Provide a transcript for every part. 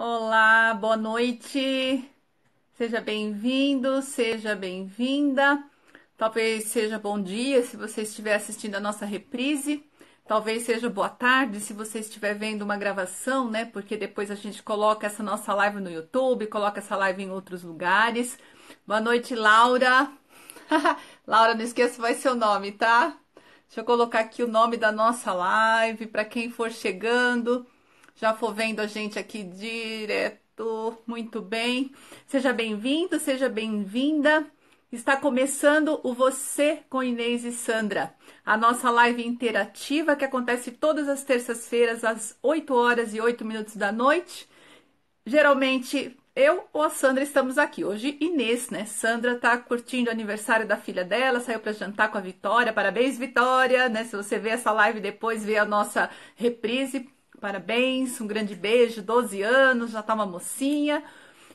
Olá, boa noite. Seja bem-vindo, seja bem-vinda. Talvez seja bom dia se você estiver assistindo a nossa reprise. Talvez seja boa tarde se você estiver vendo uma gravação, né? Porque depois a gente coloca essa nossa live no YouTube, coloca essa live em outros lugares. Boa noite, Laura. Laura, não esqueça vai seu nome, tá? Deixa eu colocar aqui o nome da nossa live para quem for chegando já for vendo a gente aqui direto. Muito bem. Seja bem-vindo, seja bem-vinda. Está começando o Você com Inês e Sandra, a nossa live interativa que acontece todas as terças-feiras às 8 horas e 8 minutos da noite. Geralmente eu ou a Sandra estamos aqui. Hoje, Inês, né? Sandra tá curtindo o aniversário da filha dela, saiu para jantar com a Vitória. Parabéns, Vitória, né? Se você vê essa live depois, vê a nossa reprise. Parabéns, um grande beijo, 12 anos, já tá uma mocinha.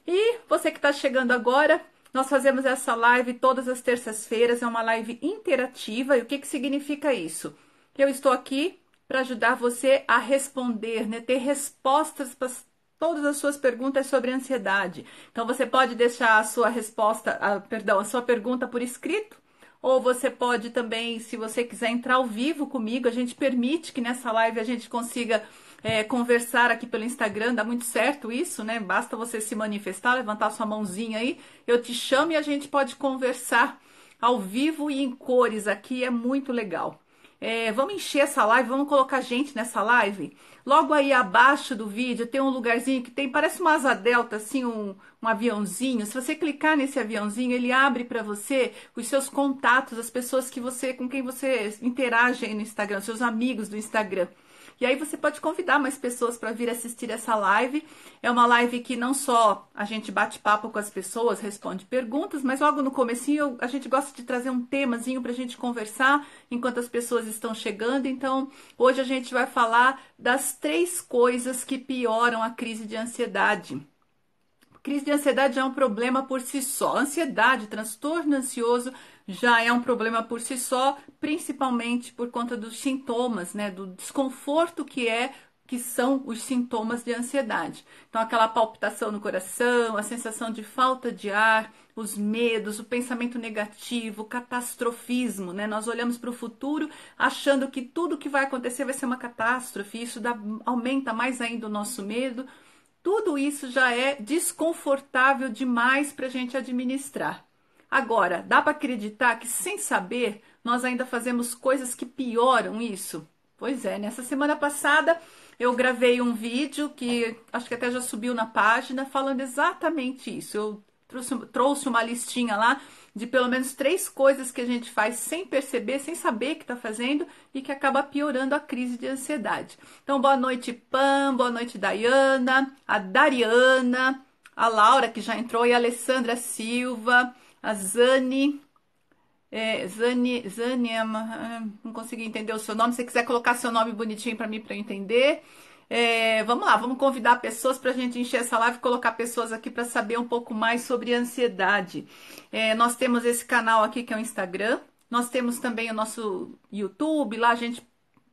E você que está chegando agora, nós fazemos essa live todas as terças-feiras, é uma live interativa. E o que, que significa isso? Eu estou aqui para ajudar você a responder, né? ter respostas para todas as suas perguntas sobre ansiedade. Então você pode deixar a sua resposta, a, perdão, a sua pergunta por escrito, ou você pode também, se você quiser entrar ao vivo comigo, a gente permite que nessa live a gente consiga é, conversar aqui pelo Instagram, dá muito certo isso, né? Basta você se manifestar, levantar sua mãozinha aí, eu te chamo e a gente pode conversar ao vivo e em cores aqui, é muito legal. É, vamos encher essa live, vamos colocar gente nessa live. Logo aí abaixo do vídeo tem um lugarzinho que tem, parece uma asa delta, assim, um, um aviãozinho. Se você clicar nesse aviãozinho, ele abre para você os seus contatos, as pessoas que você, com quem você interage aí no Instagram, seus amigos do Instagram. E aí você pode convidar mais pessoas para vir assistir essa live. É uma live que não só a gente bate papo com as pessoas, responde perguntas, mas logo no comecinho a gente gosta de trazer um temazinho para a gente conversar enquanto as pessoas estão chegando. Então, hoje a gente vai falar das três coisas que pioram a crise de ansiedade. Crise de ansiedade é um problema por si só. Ansiedade, transtorno ansioso, já é um problema por si só, principalmente por conta dos sintomas, né, do desconforto que é que são os sintomas de ansiedade. Então, aquela palpitação no coração, a sensação de falta de ar, os medos, o pensamento negativo, o catastrofismo, né? Nós olhamos para o futuro achando que tudo que vai acontecer vai ser uma catástrofe, isso dá, aumenta mais ainda o nosso medo. Tudo isso já é desconfortável demais para a gente administrar. Agora, dá para acreditar que sem saber nós ainda fazemos coisas que pioram isso? Pois é, nessa semana passada eu gravei um vídeo que acho que até já subiu na página falando exatamente isso. Eu trouxe, trouxe uma listinha lá de pelo menos três coisas que a gente faz sem perceber, sem saber que está fazendo e que acaba piorando a crise de ansiedade. Então, boa noite, Pam, boa noite, Dayana, a Dariana, a Laura, que já entrou, e a Alessandra Silva a Zane. É, Zane, Zane é é, não consegui entender o seu nome. Se você quiser colocar seu nome bonitinho para mim, para entender. É, vamos lá, vamos convidar pessoas para a gente encher essa live, colocar pessoas aqui para saber um pouco mais sobre ansiedade. É, nós temos esse canal aqui que é o Instagram, nós temos também o nosso YouTube, lá a gente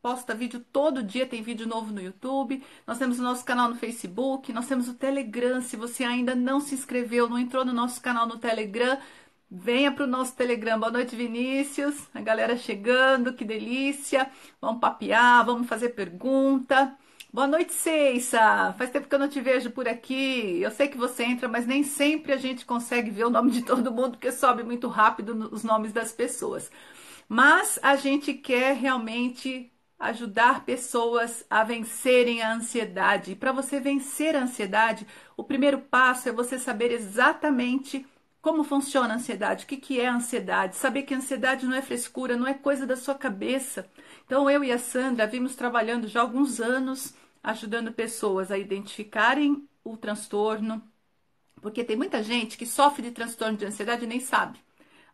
posta vídeo todo dia, tem vídeo novo no YouTube. Nós temos o nosso canal no Facebook, nós temos o Telegram. Se você ainda não se inscreveu, não entrou no nosso canal no Telegram, venha para o nosso Telegram. Boa noite, Vinícius. A galera chegando, que delícia. Vamos papear, vamos fazer pergunta. Boa noite, Ceissa. Faz tempo que eu não te vejo por aqui. Eu sei que você entra, mas nem sempre a gente consegue ver o nome de todo mundo, porque sobe muito rápido os nomes das pessoas. Mas a gente quer realmente ajudar pessoas a vencerem a ansiedade. E Para você vencer a ansiedade, o primeiro passo é você saber exatamente como funciona a ansiedade, o que, que é a ansiedade, saber que a ansiedade não é frescura, não é coisa da sua cabeça. Então, eu e a Sandra vimos trabalhando já há alguns anos, ajudando pessoas a identificarem o transtorno, porque tem muita gente que sofre de transtorno de ansiedade e nem sabe.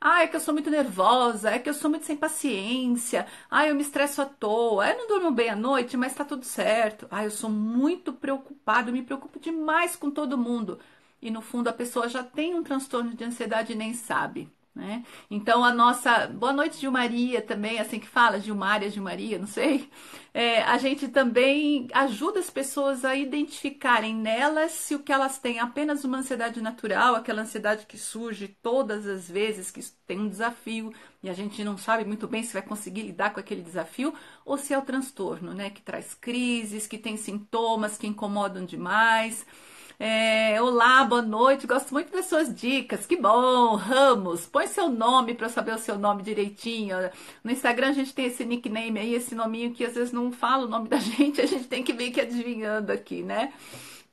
Ah, é que eu sou muito nervosa, é que eu sou muito sem paciência, ah, eu me estresso à toa, eu não durmo bem à noite, mas tá tudo certo. Ah, eu sou muito preocupado, me preocupo demais com todo mundo. E no fundo a pessoa já tem um transtorno de ansiedade e nem sabe. Né? Então a nossa boa noite Gilmaria também assim que fala Gilmária é Gilmaria não sei é, a gente também ajuda as pessoas a identificarem nelas se o que elas têm é apenas uma ansiedade natural aquela ansiedade que surge todas as vezes que tem um desafio e a gente não sabe muito bem se vai conseguir lidar com aquele desafio ou se é o transtorno né que traz crises que tem sintomas que incomodam demais é, Olá, boa noite. Gosto muito das suas dicas. Que bom, Ramos. Põe seu nome para eu saber o seu nome direitinho. No Instagram a gente tem esse nickname aí, esse nominho que às vezes não fala o nome da gente, a gente tem que ver que adivinhando aqui, né?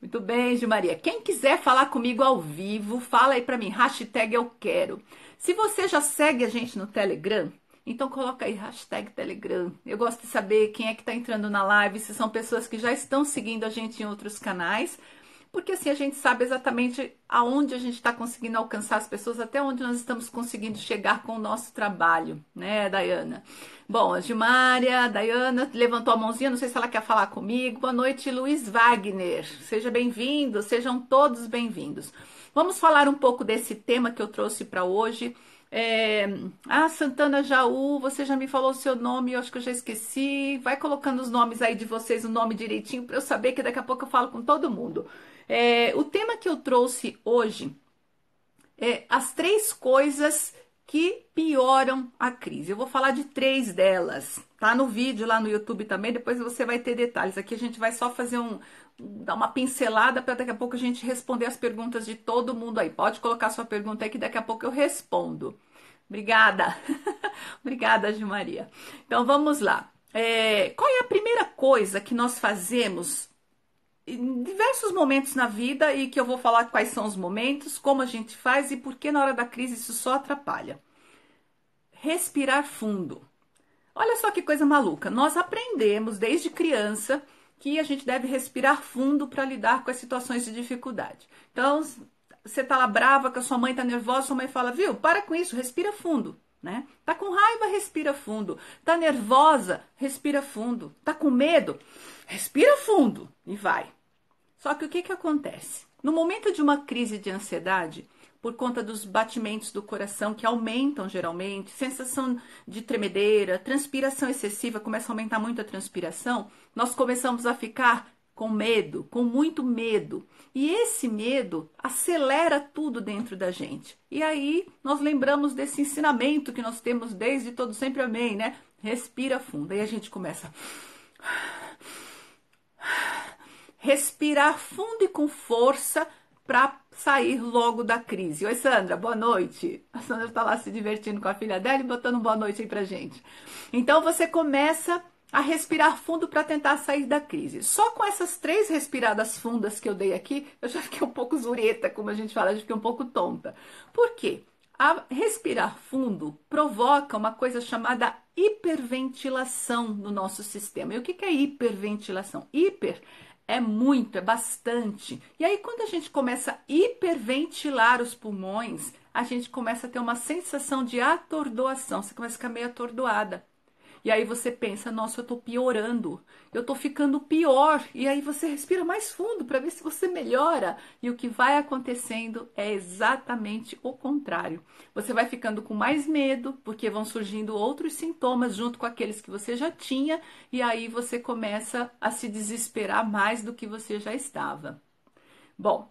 Muito bem, Gilmaria. Quem quiser falar comigo ao vivo, fala aí para mim, hashtag eu quero. Se você já segue a gente no Telegram, então coloca aí hashtag Telegram. Eu gosto de saber quem é que está entrando na live, se são pessoas que já estão seguindo a gente em outros canais porque assim a gente sabe exatamente aonde a gente está conseguindo alcançar as pessoas, até onde nós estamos conseguindo chegar com o nosso trabalho, né, Dayana? Bom, a Gilmária, a Dayana levantou a mãozinha, não sei se ela quer falar comigo. Boa noite, Luiz Wagner. Seja bem-vindo, sejam todos bem-vindos. Vamos falar um pouco desse tema que eu trouxe para hoje. É... Ah, Santana Jaú, você já me falou o seu nome, eu acho que eu já esqueci. Vai colocando os nomes aí de vocês, o nome direitinho, para eu saber que daqui a pouco eu falo com todo mundo. É, o tema que eu trouxe hoje é as três coisas que pioram a crise. Eu vou falar de três delas. Tá no vídeo lá no YouTube também, depois você vai ter detalhes. Aqui a gente vai só fazer um dar uma pincelada para daqui a pouco a gente responder as perguntas de todo mundo aí. Pode colocar sua pergunta aí que daqui a pouco eu respondo. Obrigada. Obrigada, Gilmaria. Então vamos lá. É, qual é a primeira coisa que nós fazemos diversos momentos na vida e que eu vou falar quais são os momentos, como a gente faz e por que na hora da crise isso só atrapalha. Respirar fundo. Olha só que coisa maluca. Nós aprendemos desde criança que a gente deve respirar fundo para lidar com as situações de dificuldade. Então, você tá lá brava que a sua mãe tá nervosa, sua mãe fala: "Viu? Para com isso, respira fundo". Né? Tá com raiva, respira fundo. Tá nervosa, respira fundo. Tá com medo, Respira fundo e vai. Só que o que, que acontece? No momento de uma crise de ansiedade, por conta dos batimentos do coração que aumentam geralmente, sensação de tremedeira, transpiração excessiva, começa a aumentar muito a transpiração, nós começamos a ficar com medo, com muito medo. E esse medo acelera tudo dentro da gente. E aí nós lembramos desse ensinamento que nós temos desde todo sempre, amém, né? Respira fundo. Aí a gente começa respirar fundo e com força para sair logo da crise. Oi, Sandra, boa noite. A Sandra está lá se divertindo com a filha dela e botando boa noite aí para gente. Então, você começa a respirar fundo para tentar sair da crise. Só com essas três respiradas fundas que eu dei aqui, eu já fiquei um pouco zureta, como a gente fala, eu já fiquei um pouco tonta. Por quê? A respirar fundo provoca uma coisa chamada hiperventilação no nosso sistema. E o que é hiperventilação? Hiper é muito, é bastante. E aí, quando a gente começa a hiperventilar os pulmões, a gente começa a ter uma sensação de atordoação. Você começa a ficar meio atordoada. E aí você pensa, nossa, eu tô piorando, eu tô ficando pior. E aí você respira mais fundo para ver se você melhora. E o que vai acontecendo é exatamente o contrário. Você vai ficando com mais medo, porque vão surgindo outros sintomas junto com aqueles que você já tinha, e aí você começa a se desesperar mais do que você já estava. Bom,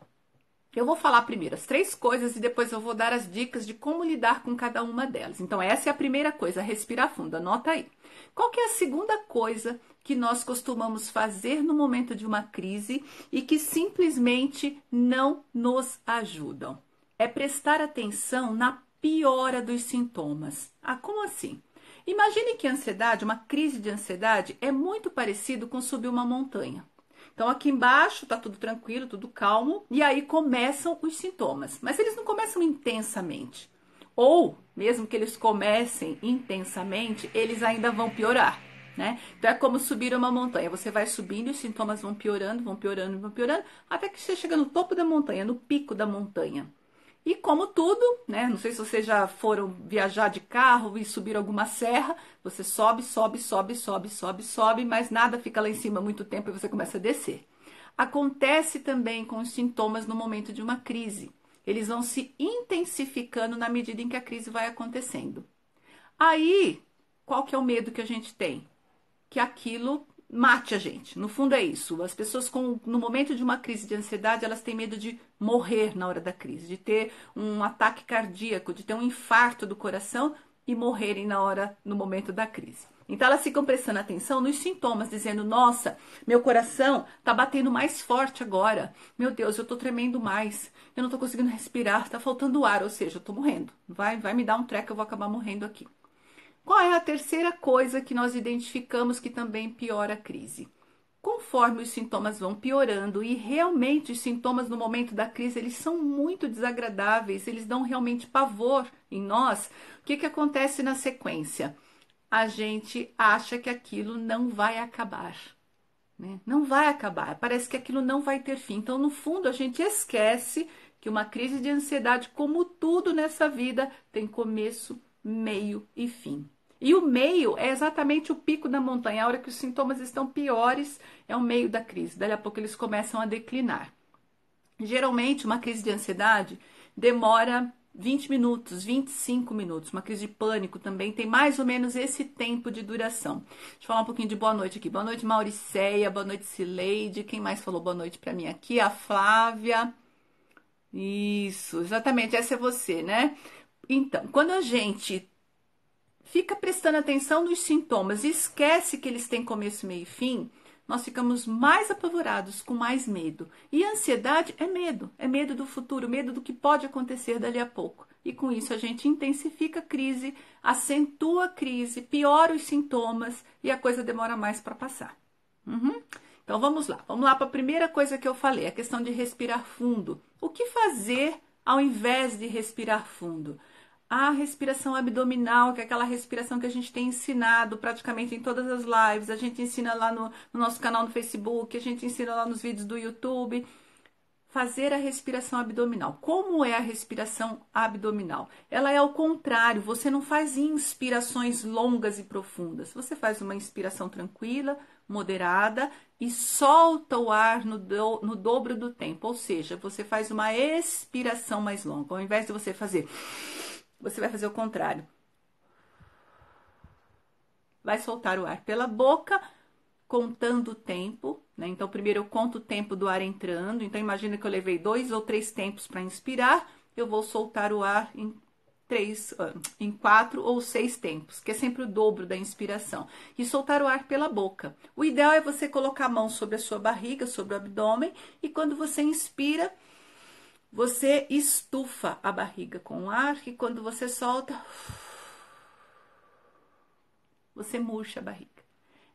eu vou falar primeiro as três coisas e depois eu vou dar as dicas de como lidar com cada uma delas. Então, essa é a primeira coisa, respirar fundo, anota aí. Qual que é a segunda coisa que nós costumamos fazer no momento de uma crise e que simplesmente não nos ajudam? É prestar atenção na piora dos sintomas. Ah, como assim? Imagine que a ansiedade, uma crise de ansiedade, é muito parecido com subir uma montanha. Então, aqui embaixo está tudo tranquilo, tudo calmo, e aí começam os sintomas. Mas eles não começam intensamente. Ou, mesmo que eles comecem intensamente, eles ainda vão piorar. Né? Então é como subir uma montanha. Você vai subindo e os sintomas vão piorando, vão piorando, vão piorando, até que você chega no topo da montanha, no pico da montanha. E como tudo, né? Não sei se vocês já foram viajar de carro e subir alguma serra, você sobe, sobe, sobe, sobe, sobe, sobe, mas nada fica lá em cima muito tempo e você começa a descer. Acontece também com os sintomas no momento de uma crise eles vão se intensificando na medida em que a crise vai acontecendo. Aí, qual que é o medo que a gente tem? Que aquilo mate a gente. No fundo é isso. As pessoas com no momento de uma crise de ansiedade, elas têm medo de morrer na hora da crise, de ter um ataque cardíaco, de ter um infarto do coração e morrerem na hora no momento da crise. Então elas ficam prestando atenção nos sintomas, dizendo: "Nossa, meu coração tá batendo mais forte agora. Meu Deus, eu tô tremendo mais. Eu não tô conseguindo respirar, tá faltando ar, ou seja, eu tô morrendo. Vai, vai me dar um treco, eu vou acabar morrendo aqui." Qual é a terceira coisa que nós identificamos que também piora a crise? Conforme os sintomas vão piorando e realmente os sintomas no momento da crise eles são muito desagradáveis, eles dão realmente pavor em nós. O que, que acontece na sequência? a gente acha que aquilo não vai acabar. Né? Não vai acabar, parece que aquilo não vai ter fim. Então, no fundo, a gente esquece que uma crise de ansiedade, como tudo nessa vida, tem começo, meio e fim. E o meio é exatamente o pico da montanha, a hora que os sintomas estão piores, é o meio da crise. Daí a pouco eles começam a declinar. Geralmente, uma crise de ansiedade demora 20 minutos, 25 minutos. Uma crise de pânico também tem mais ou menos esse tempo de duração. Deixa eu falar um pouquinho de boa noite aqui. Boa noite, Mauriceia. Boa noite, Cileide. Quem mais falou boa noite para mim aqui? A Flávia. Isso, exatamente. Essa é você, né? Então, quando a gente fica prestando atenção nos sintomas e esquece que eles têm começo, meio e fim, nós ficamos mais apavorados, com mais medo. E ansiedade é medo, é medo do futuro, medo do que pode acontecer dali a pouco. E com isso a gente intensifica a crise, acentua a crise, piora os sintomas e a coisa demora mais para passar. Uhum. Então vamos lá, vamos lá para a primeira coisa que eu falei, a questão de respirar fundo. O que fazer ao invés de respirar fundo? A respiração abdominal, que é aquela respiração que a gente tem ensinado praticamente em todas as lives, a gente ensina lá no, no nosso canal no Facebook, a gente ensina lá nos vídeos do YouTube fazer a respiração abdominal. Como é a respiração abdominal? Ela é ao contrário, você não faz inspirações longas e profundas. Você faz uma inspiração tranquila, moderada e solta o ar no, do, no dobro do tempo. Ou seja, você faz uma expiração mais longa. Ao invés de você fazer você vai fazer o contrário. Vai soltar o ar pela boca, contando o tempo. Né? Então, primeiro eu conto o tempo do ar entrando. Então, imagina que eu levei dois ou três tempos para inspirar. Eu vou soltar o ar em três, ah, em quatro ou seis tempos, que é sempre o dobro da inspiração, e soltar o ar pela boca. O ideal é você colocar a mão sobre a sua barriga, sobre o abdômen, e quando você inspira, você estufa a barriga com ar e quando você solta, você murcha a barriga.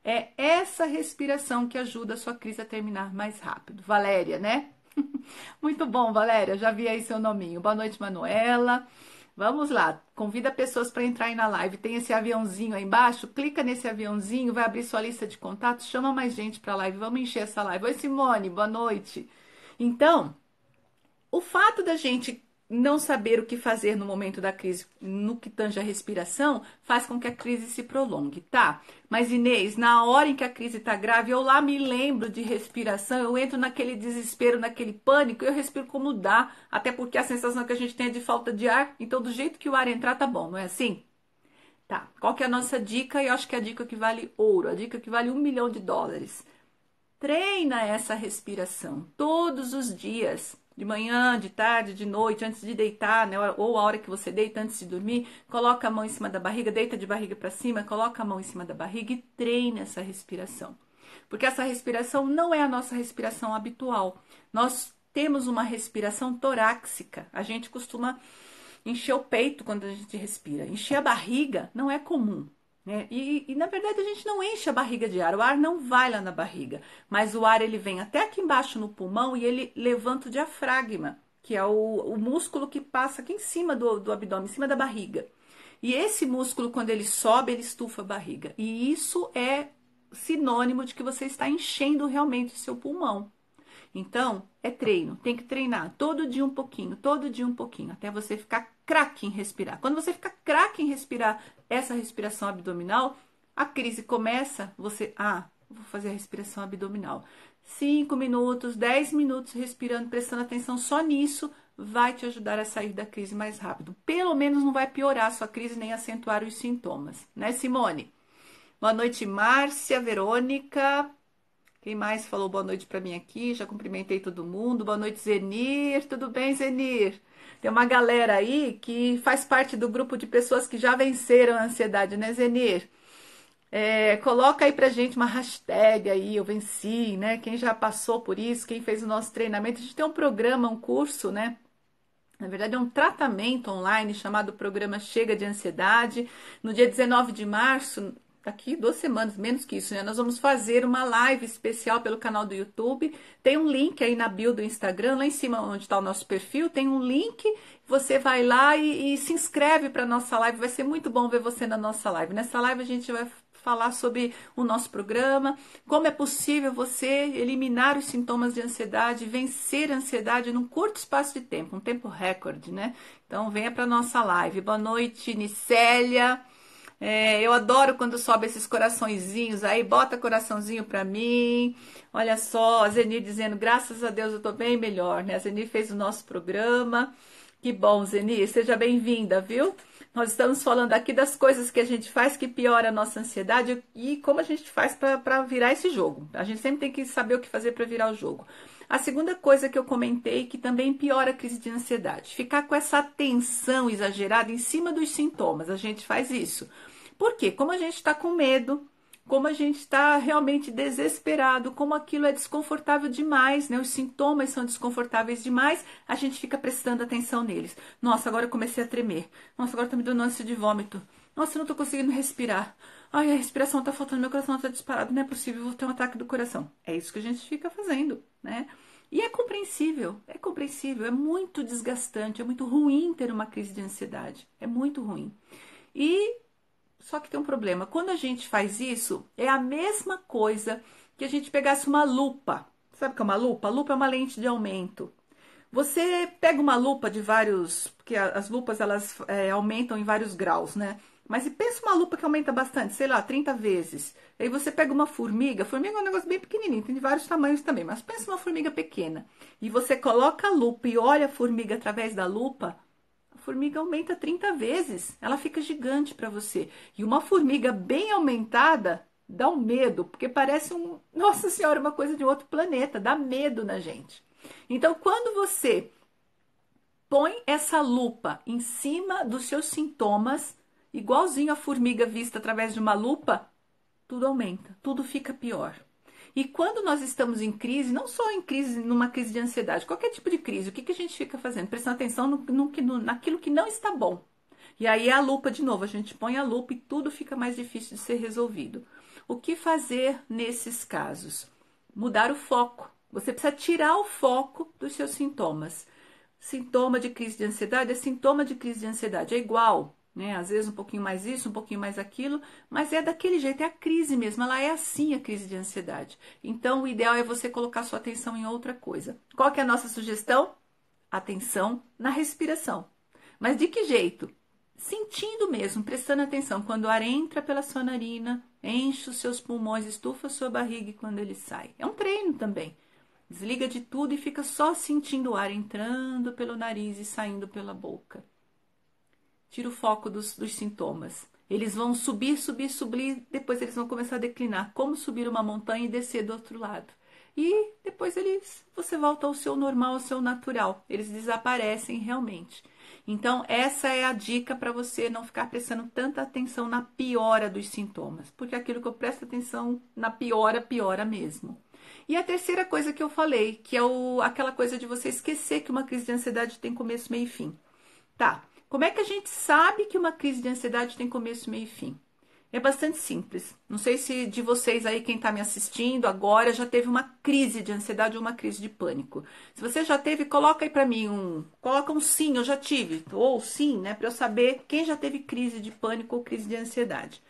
É essa respiração que ajuda a sua crise a terminar mais rápido. Valéria, né? Muito bom, Valéria. Já vi aí seu nominho. Boa noite, Manuela. Vamos lá. Convida pessoas para entrar aí na live. Tem esse aviãozinho aí embaixo. Clica nesse aviãozinho, vai abrir sua lista de contatos, chama mais gente para a live. Vamos encher essa live. Oi, Simone. Boa noite. Então, o fato da gente não saber o que fazer no momento da crise, no que tange a respiração, faz com que a crise se prolongue, tá? Mas Inês, na hora em que a crise tá grave, eu lá me lembro de respiração, eu entro naquele desespero, naquele pânico, eu respiro como dá, até porque a sensação que a gente tem é de falta de ar, então do jeito que o ar entrar tá bom, não é assim? Tá. Qual que é a nossa dica? Eu acho que é a dica que vale ouro, a dica que vale um milhão de dólares. Treina essa respiração todos os dias de manhã, de tarde, de noite, antes de deitar, né? Ou a hora que você deita antes de dormir, coloca a mão em cima da barriga, deita de barriga para cima, coloca a mão em cima da barriga e treina essa respiração. Porque essa respiração não é a nossa respiração habitual. Nós temos uma respiração torácica. A gente costuma encher o peito quando a gente respira. Encher a barriga não é comum. Né? E, e, na verdade a gente não enche a barriga de ar, o ar não vai lá na barriga, mas o ar ele vem até aqui embaixo no pulmão e ele levanta o diafragma, que é o, o músculo que passa aqui em cima do, do abdômen, em cima da barriga. E esse músculo, quando ele sobe, ele estufa a barriga. E isso é sinônimo de que você está enchendo realmente o seu pulmão. Então, é treino, tem que treinar todo dia um pouquinho, todo dia um pouquinho, até você ficar craque em respirar. Quando você fica craque em respirar essa respiração abdominal, a crise começa, você, ah, vou fazer a respiração abdominal. 5 minutos, 10 minutos respirando, prestando atenção só nisso, vai te ajudar a sair da crise mais rápido. Pelo menos não vai piorar a sua crise nem acentuar os sintomas, né, Simone? Boa noite, Márcia, Verônica, quem mais falou boa noite para mim aqui? Já cumprimentei todo mundo. Boa noite, Zenir. Tudo bem, Zenir? Tem uma galera aí que faz parte do grupo de pessoas que já venceram a ansiedade, né, Zenir? É, coloca aí pra gente uma hashtag aí, eu venci, né? Quem já passou por isso, quem fez o nosso treinamento. A gente tem um programa, um curso, né? Na verdade, é um tratamento online chamado Programa Chega de Ansiedade. No dia 19 de março, daqui duas semanas, menos que isso, né? Nós vamos fazer uma live especial pelo canal do YouTube. Tem um link aí na bio do Instagram, lá em cima onde está o nosso perfil, tem um link. Você vai lá e, e se inscreve para nossa live. Vai ser muito bom ver você na nossa live. Nessa live a gente vai falar sobre o nosso programa, como é possível você eliminar os sintomas de ansiedade, vencer a ansiedade num curto espaço de tempo, um tempo recorde, né? Então venha para nossa live. Boa noite, Nicélia. É, eu adoro quando sobe esses coraçõezinhos aí, bota coraçãozinho para mim. Olha só, a Zeni dizendo, graças a Deus eu tô bem melhor, né? A Zeni fez o nosso programa. Que bom, Zeni, seja bem-vinda, viu? Nós estamos falando aqui das coisas que a gente faz que piora a nossa ansiedade e como a gente faz para virar esse jogo. A gente sempre tem que saber o que fazer para virar o jogo. A segunda coisa que eu comentei que também piora a crise de ansiedade, ficar com essa atenção exagerada em cima dos sintomas. A gente faz isso. Por quê? Como a gente está com medo, como a gente está realmente desesperado, como aquilo é desconfortável demais, né? Os sintomas são desconfortáveis demais, a gente fica prestando atenção neles. Nossa, agora eu comecei a tremer. Nossa, agora tá me dando ânsia de vômito. Nossa, eu não tô conseguindo respirar. Ai, a respiração tá faltando, meu coração tá disparado, não é possível, vou ter um ataque do coração. É isso que a gente fica fazendo, né? E é compreensível, é compreensível, é muito desgastante, é muito ruim ter uma crise de ansiedade, é muito ruim. E só que tem um problema. Quando a gente faz isso, é a mesma coisa que a gente pegasse uma lupa. Sabe o que é uma lupa? A lupa é uma lente de aumento. Você pega uma lupa de vários, porque as lupas elas é, aumentam em vários graus, né? Mas e pensa uma lupa que aumenta bastante, sei lá, 30 vezes. Aí você pega uma formiga, formiga é um negócio bem pequenininho, tem de vários tamanhos também, mas pensa uma formiga pequena. E você coloca a lupa e olha a formiga através da lupa, formiga aumenta 30 vezes, ela fica gigante para você. E uma formiga bem aumentada dá um medo, porque parece um, nossa senhora, uma coisa de outro planeta, dá medo na gente. Então, quando você põe essa lupa em cima dos seus sintomas, igualzinho a formiga vista através de uma lupa, tudo aumenta, tudo fica pior. E quando nós estamos em crise, não só em crise, numa crise de ansiedade, qualquer tipo de crise, o que, que a gente fica fazendo? Prestando atenção no, no, no, naquilo que não está bom. E aí é a lupa de novo, a gente põe a lupa e tudo fica mais difícil de ser resolvido. O que fazer nesses casos? Mudar o foco. Você precisa tirar o foco dos seus sintomas. Sintoma de crise de ansiedade é sintoma de crise de ansiedade, é igual. Né? Às vezes um pouquinho mais isso, um pouquinho mais aquilo, mas é daquele jeito, é a crise mesmo, ela é assim a crise de ansiedade. Então o ideal é você colocar sua atenção em outra coisa. Qual que é a nossa sugestão? Atenção na respiração. Mas de que jeito? Sentindo mesmo, prestando atenção. Quando o ar entra pela sua narina, enche os seus pulmões, estufa a sua barriga e quando ele sai. É um treino também. Desliga de tudo e fica só sentindo o ar entrando pelo nariz e saindo pela boca. Tira o foco dos, dos sintomas. Eles vão subir, subir, subir, depois eles vão começar a declinar. Como subir uma montanha e descer do outro lado. E depois eles, você volta ao seu normal, ao seu natural. Eles desaparecem realmente. Então, essa é a dica para você não ficar prestando tanta atenção na piora dos sintomas, porque é aquilo que eu presto atenção na piora, piora mesmo. E a terceira coisa que eu falei, que é o, aquela coisa de você esquecer que uma crise de ansiedade tem começo, meio e fim. Tá, como é que a gente sabe que uma crise de ansiedade tem começo, meio e fim? É bastante simples. Não sei se de vocês aí, quem está me assistindo agora, já teve uma crise de ansiedade ou uma crise de pânico. Se você já teve, coloca aí para mim um. Coloca um sim, eu já tive. Ou sim, né? Para eu saber quem já teve crise de pânico ou crise de ansiedade.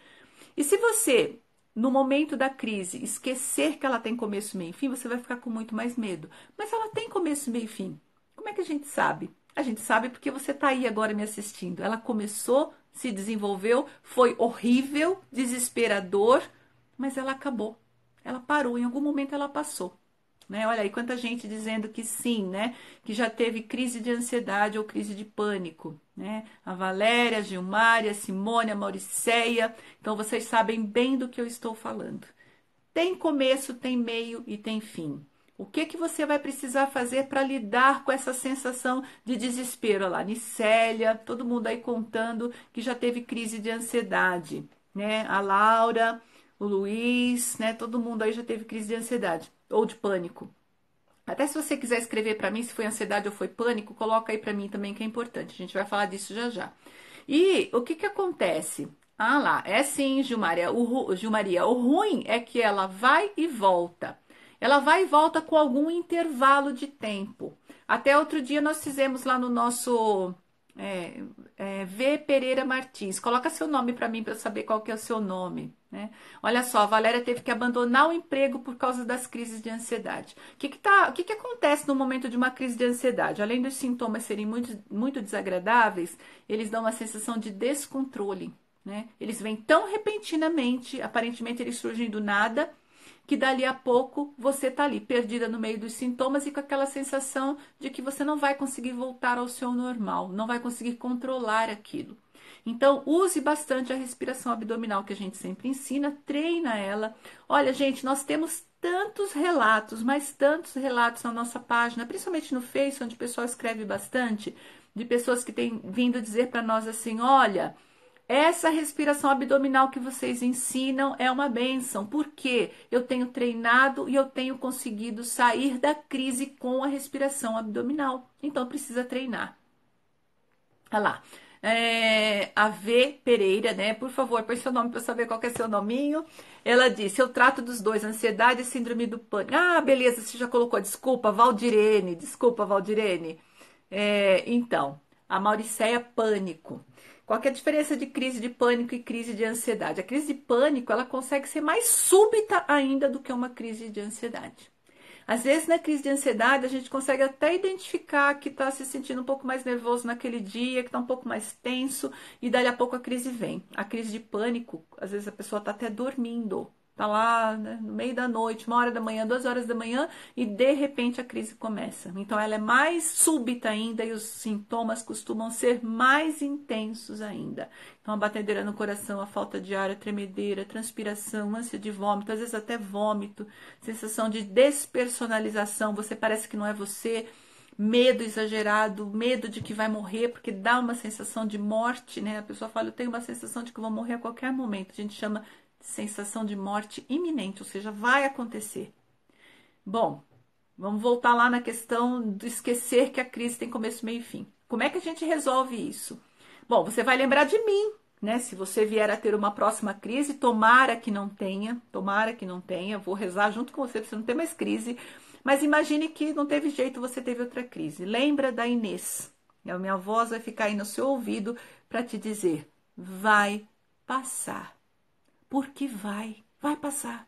E se você, no momento da crise, esquecer que ela tem começo, meio e fim, você vai ficar com muito mais medo. Mas ela tem começo, meio e fim. Como é que a gente sabe? A gente sabe porque você está aí agora me assistindo. Ela começou, se desenvolveu, foi horrível, desesperador, mas ela acabou. Ela parou, em algum momento ela passou. Né? Olha aí quanta gente dizendo que sim, né? Que já teve crise de ansiedade ou crise de pânico, né? A Valéria, a Gilmária, a Simone, a Mauriceia. Então vocês sabem bem do que eu estou falando. Tem começo, tem meio e tem fim. O que, que você vai precisar fazer para lidar com essa sensação de desespero? Olha lá, Nicélia, todo mundo aí contando que já teve crise de ansiedade, né? A Laura, o Luiz, né? Todo mundo aí já teve crise de ansiedade ou de pânico. Até se você quiser escrever para mim se foi ansiedade ou foi pânico, coloca aí para mim também que é importante. A gente vai falar disso já já. E o que que acontece? Ah lá, é sim, Gilmaria. O, Gilmaria, o ruim é que ela vai e volta. Ela vai e volta com algum intervalo de tempo. Até outro dia nós fizemos lá no nosso é, é, V Pereira Martins. Coloca seu nome para mim para eu saber qual que é o seu nome. Né? Olha só, a Valéria teve que abandonar o emprego por causa das crises de ansiedade. O que, que, tá, o que, que acontece no momento de uma crise de ansiedade? Além dos sintomas serem muito, muito desagradáveis, eles dão uma sensação de descontrole. Né? Eles vêm tão repentinamente, aparentemente eles surgem do nada, que dali a pouco você está ali perdida no meio dos sintomas e com aquela sensação de que você não vai conseguir voltar ao seu normal, não vai conseguir controlar aquilo. Então, use bastante a respiração abdominal que a gente sempre ensina, treina ela. Olha, gente, nós temos tantos relatos, mas tantos relatos na nossa página, principalmente no Face, onde o pessoal escreve bastante, de pessoas que têm vindo dizer para nós assim: olha, essa respiração abdominal que vocês ensinam é uma benção, porque eu tenho treinado e eu tenho conseguido sair da crise com a respiração abdominal. Então precisa treinar. Olha lá. É, a V Pereira, né? Por favor, põe seu nome para saber qual é seu nominho. Ela disse: Eu trato dos dois, ansiedade e síndrome do pânico. Ah, beleza, você já colocou. Desculpa, Valdirene. Desculpa, Valdirene. É, então, a Mauricéia, pânico. Qual é a diferença de crise de pânico e crise de ansiedade? A crise de pânico, ela consegue ser mais súbita ainda do que uma crise de ansiedade. Às vezes, na crise de ansiedade, a gente consegue até identificar que está se sentindo um pouco mais nervoso naquele dia, que está um pouco mais tenso, e dali a pouco a crise vem. A crise de pânico, às vezes a pessoa está até dormindo. Tá lá né, no meio da noite, uma hora da manhã, duas horas da manhã, e de repente a crise começa. Então ela é mais súbita ainda e os sintomas costumam ser mais intensos ainda. Então a batedeira no coração, a falta de ar, a tremedeira, a transpiração, ânsia de vômito, às vezes até vômito, sensação de despersonalização, você parece que não é você medo exagerado, medo de que vai morrer, porque dá uma sensação de morte, né? A pessoa fala, eu tenho uma sensação de que vou morrer a qualquer momento. A gente chama sensação de morte iminente, ou seja, vai acontecer. Bom, vamos voltar lá na questão de esquecer que a crise tem começo, meio e fim. Como é que a gente resolve isso? Bom, você vai lembrar de mim, né? Se você vier a ter uma próxima crise, tomara que não tenha, tomara que não tenha, vou rezar junto com você para você não ter mais crise. Mas imagine que não teve jeito, você teve outra crise. Lembra da Inês. A minha voz vai ficar aí no seu ouvido para te dizer: vai passar porque vai, vai passar.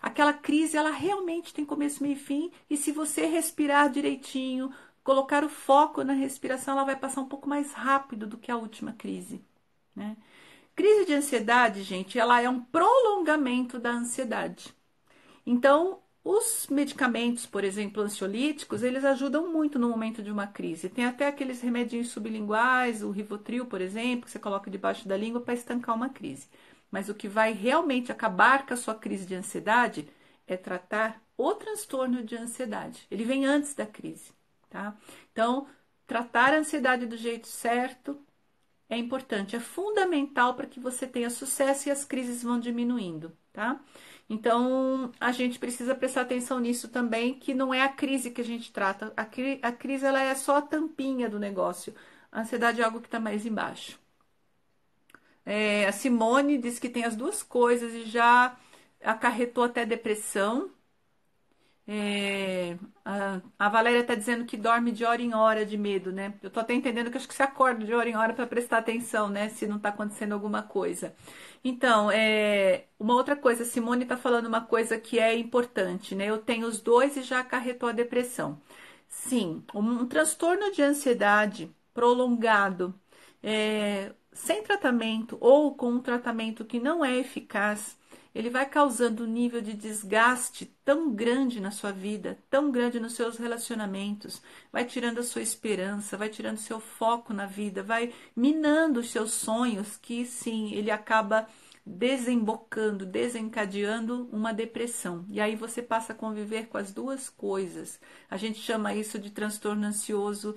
Aquela crise, ela realmente tem começo, meio e fim, e se você respirar direitinho, colocar o foco na respiração, ela vai passar um pouco mais rápido do que a última crise, né? Crise de ansiedade, gente, ela é um prolongamento da ansiedade. Então, os medicamentos, por exemplo, ansiolíticos, eles ajudam muito no momento de uma crise. Tem até aqueles remedinhos sublinguais, o Rivotril, por exemplo, que você coloca debaixo da língua para estancar uma crise. Mas o que vai realmente acabar com a sua crise de ansiedade é tratar o transtorno de ansiedade. Ele vem antes da crise, tá? Então, tratar a ansiedade do jeito certo é importante, é fundamental para que você tenha sucesso e as crises vão diminuindo, tá? Então, a gente precisa prestar atenção nisso também, que não é a crise que a gente trata. A, cri a crise ela é só a tampinha do negócio. A ansiedade é algo que está mais embaixo. É, a Simone diz que tem as duas coisas e já acarretou até depressão. É, a, a, Valéria está dizendo que dorme de hora em hora de medo, né? Eu estou até entendendo que acho que você acorda de hora em hora para prestar atenção, né? Se não está acontecendo alguma coisa. Então, é, uma outra coisa, Simone está falando uma coisa que é importante, né? Eu tenho os dois e já acarretou a depressão. Sim, um, um transtorno de ansiedade prolongado. É, sem tratamento ou com um tratamento que não é eficaz, ele vai causando um nível de desgaste tão grande na sua vida, tão grande nos seus relacionamentos, vai tirando a sua esperança, vai tirando o seu foco na vida, vai minando os seus sonhos, que sim, ele acaba desembocando, desencadeando uma depressão. E aí você passa a conviver com as duas coisas. A gente chama isso de transtorno ansioso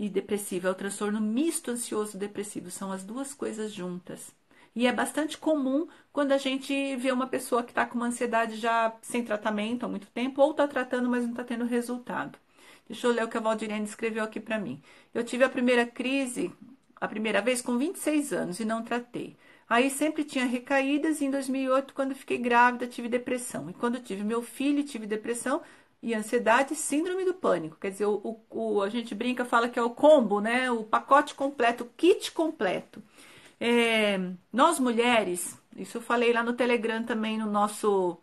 e depressivo, é o transtorno misto ansioso depressivo, são as duas coisas juntas. E é bastante comum quando a gente vê uma pessoa que está com uma ansiedade já sem tratamento há muito tempo, ou está tratando, mas não está tendo resultado. Deixa eu ler o que a Valdirene escreveu aqui para mim. Eu tive a primeira crise, a primeira vez, com 26 anos e não tratei. Aí sempre tinha recaídas e em 2008, quando fiquei grávida, tive depressão. E quando tive meu filho, tive depressão e ansiedade, síndrome do pânico. Quer dizer, o, o, a gente brinca, fala que é o combo, né? O pacote completo, o kit completo. É, nós mulheres, isso eu falei lá no Telegram também, no nosso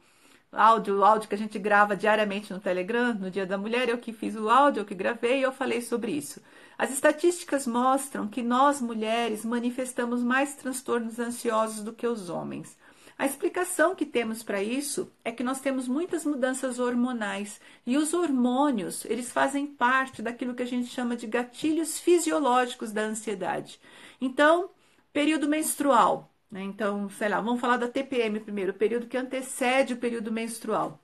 áudio, o áudio que a gente grava diariamente no Telegram, no Dia da Mulher, eu que fiz o áudio, eu que gravei, eu falei sobre isso. As estatísticas mostram que nós mulheres manifestamos mais transtornos ansiosos do que os homens. A explicação que temos para isso é que nós temos muitas mudanças hormonais e os hormônios, eles fazem parte daquilo que a gente chama de gatilhos fisiológicos da ansiedade. Então, período menstrual, né? Então, sei lá, vamos falar da TPM primeiro, o período que antecede o período menstrual.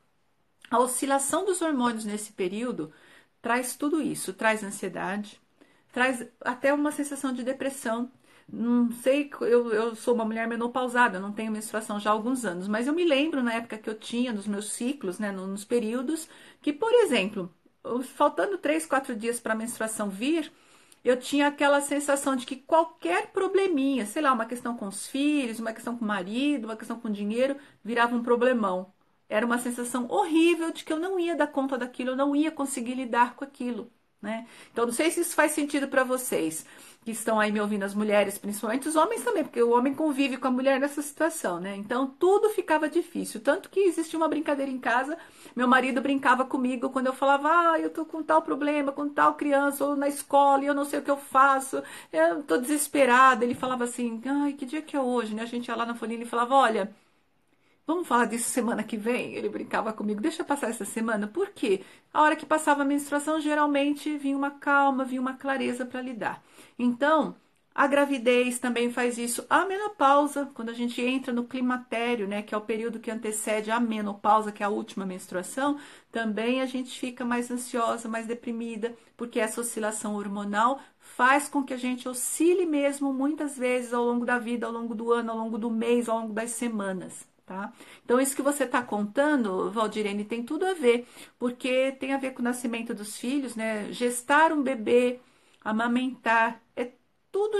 A oscilação dos hormônios nesse período traz tudo isso, traz ansiedade, traz até uma sensação de depressão não sei, eu, eu sou uma mulher menopausada, não tenho menstruação já há alguns anos, mas eu me lembro na época que eu tinha, nos meus ciclos, né, nos períodos, que, por exemplo, faltando três, quatro dias para a menstruação vir, eu tinha aquela sensação de que qualquer probleminha, sei lá, uma questão com os filhos, uma questão com o marido, uma questão com o dinheiro, virava um problemão. Era uma sensação horrível de que eu não ia dar conta daquilo, eu não ia conseguir lidar com aquilo, né? Então, não sei se isso faz sentido para vocês que estão aí me ouvindo, as mulheres principalmente, os homens também, porque o homem convive com a mulher nessa situação, né? Então tudo ficava difícil. Tanto que existia uma brincadeira em casa, meu marido brincava comigo quando eu falava, ah, eu tô com tal problema, com tal criança, ou na escola, e eu não sei o que eu faço, eu tô desesperada. Ele falava assim, ai, que dia que é hoje, né? A gente ia lá na folhinha e falava, olha. Vamos falar disso semana que vem? Ele brincava comigo. Deixa passar essa semana. Por quê? A hora que passava a menstruação, geralmente vinha uma calma, vinha uma clareza para lidar. Então, a gravidez também faz isso. A menopausa, quando a gente entra no climatério, né, que é o período que antecede a menopausa, que é a última menstruação, também a gente fica mais ansiosa, mais deprimida, porque essa oscilação hormonal faz com que a gente oscile mesmo muitas vezes ao longo da vida, ao longo do ano, ao longo do mês, ao longo das semanas. Tá? Então, isso que você está contando, Valdirene, tem tudo a ver, porque tem a ver com o nascimento dos filhos, né? Gestar um bebê, amamentar, tudo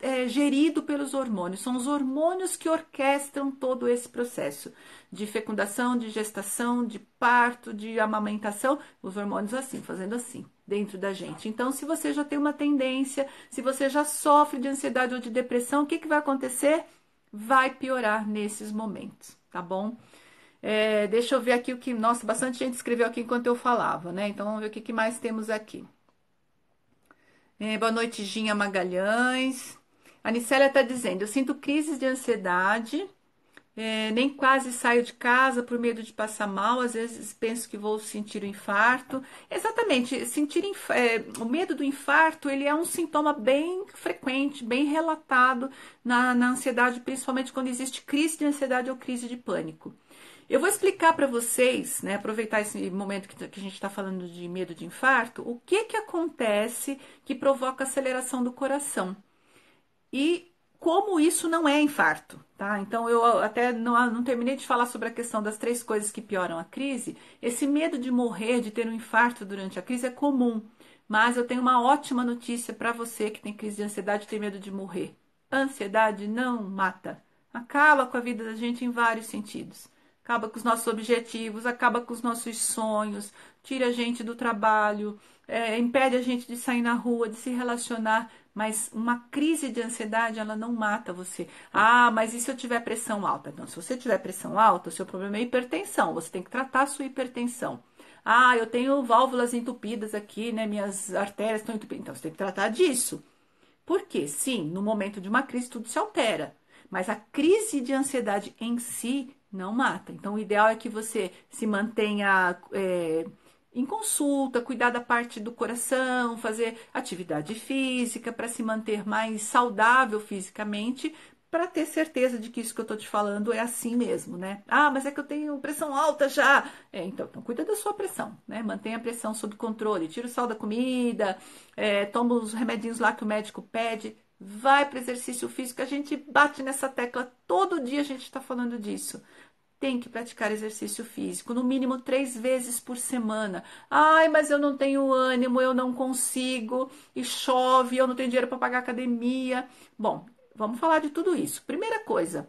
é, gerido pelos hormônios. São os hormônios que orquestram todo esse processo de fecundação, de gestação, de parto, de amamentação. Os hormônios assim, fazendo assim dentro da gente. Então, se você já tem uma tendência, se você já sofre de ansiedade ou de depressão, o que, que vai acontecer? Vai piorar nesses momentos, tá bom? É, deixa eu ver aqui o que. Nossa, bastante gente escreveu aqui enquanto eu falava, né? Então, vamos ver o que, que mais temos aqui. É, boa noite, Ginha Magalhães. A Nicélia está dizendo: eu sinto crises de ansiedade, é, nem quase saio de casa por medo de passar mal, às vezes penso que vou sentir um infarto. Exatamente, sentir é, o medo do infarto ele é um sintoma bem frequente, bem relatado na, na ansiedade, principalmente quando existe crise de ansiedade ou crise de pânico. Eu vou explicar para vocês, né, aproveitar esse momento que, a gente está falando de medo de infarto, o que, que acontece que provoca aceleração do coração e como isso não é infarto, tá? Então eu até não, não terminei de falar sobre a questão das três coisas que pioram a crise. Esse medo de morrer, de ter um infarto durante a crise é comum, mas eu tenho uma ótima notícia para você que tem crise de ansiedade, e tem medo de morrer. Ansiedade não mata acaba com a vida da gente em vários sentidos acaba com os nossos objetivos, acaba com os nossos sonhos, tira a gente do trabalho, é, impede a gente de sair na rua, de se relacionar. Mas uma crise de ansiedade, ela não mata você. Ah, mas e se eu tiver pressão alta? Não, se você tiver pressão alta, o seu problema é hipertensão. Você tem que tratar a sua hipertensão. Ah, eu tenho válvulas entupidas aqui, né? Minhas artérias estão entupidas. Então, você tem que tratar disso. Porque, sim, no momento de uma crise, tudo se altera. Mas a crise de ansiedade em si, não mata. Então, o ideal é que você se mantenha é, em consulta, cuidar da parte do coração, fazer atividade física para se manter mais saudável fisicamente, para ter certeza de que isso que eu estou te falando é assim mesmo, né? Ah, mas é que eu tenho pressão alta já. É, então, então cuida da sua pressão, né? Mantenha a pressão sob controle, tira o sal da comida, é, toma os remedinhos lá que o médico pede, vai para exercício físico. A gente bate nessa tecla todo dia, a gente está falando disso. Tem que praticar exercício físico, no mínimo três vezes por semana. Ai, mas eu não tenho ânimo, eu não consigo, e chove, eu não tenho dinheiro para pagar academia. Bom, vamos falar de tudo isso. Primeira coisa,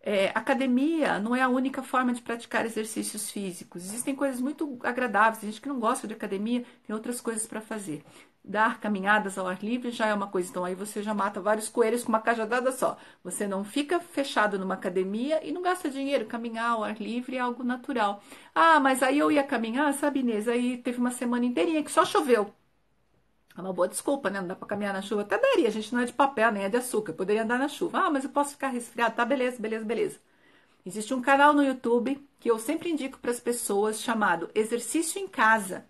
é, academia não é a única forma de praticar exercícios físicos. Existem coisas muito agradáveis, A gente que não gosta de academia, tem outras coisas para fazer dar caminhadas ao ar livre já é uma coisa. Então aí você já mata vários coelhos com uma cajadada só. Você não fica fechado numa academia e não gasta dinheiro. Caminhar ao ar livre é algo natural. Ah, mas aí eu ia caminhar, sabe, Inês? Aí teve uma semana inteirinha que só choveu. É uma boa desculpa, né? Não dá para caminhar na chuva. Até daria, a gente não é de papel, nem é de açúcar. Eu poderia andar na chuva. Ah, mas eu posso ficar resfriado. Tá, beleza, beleza, beleza. Existe um canal no YouTube que eu sempre indico para as pessoas chamado Exercício em Casa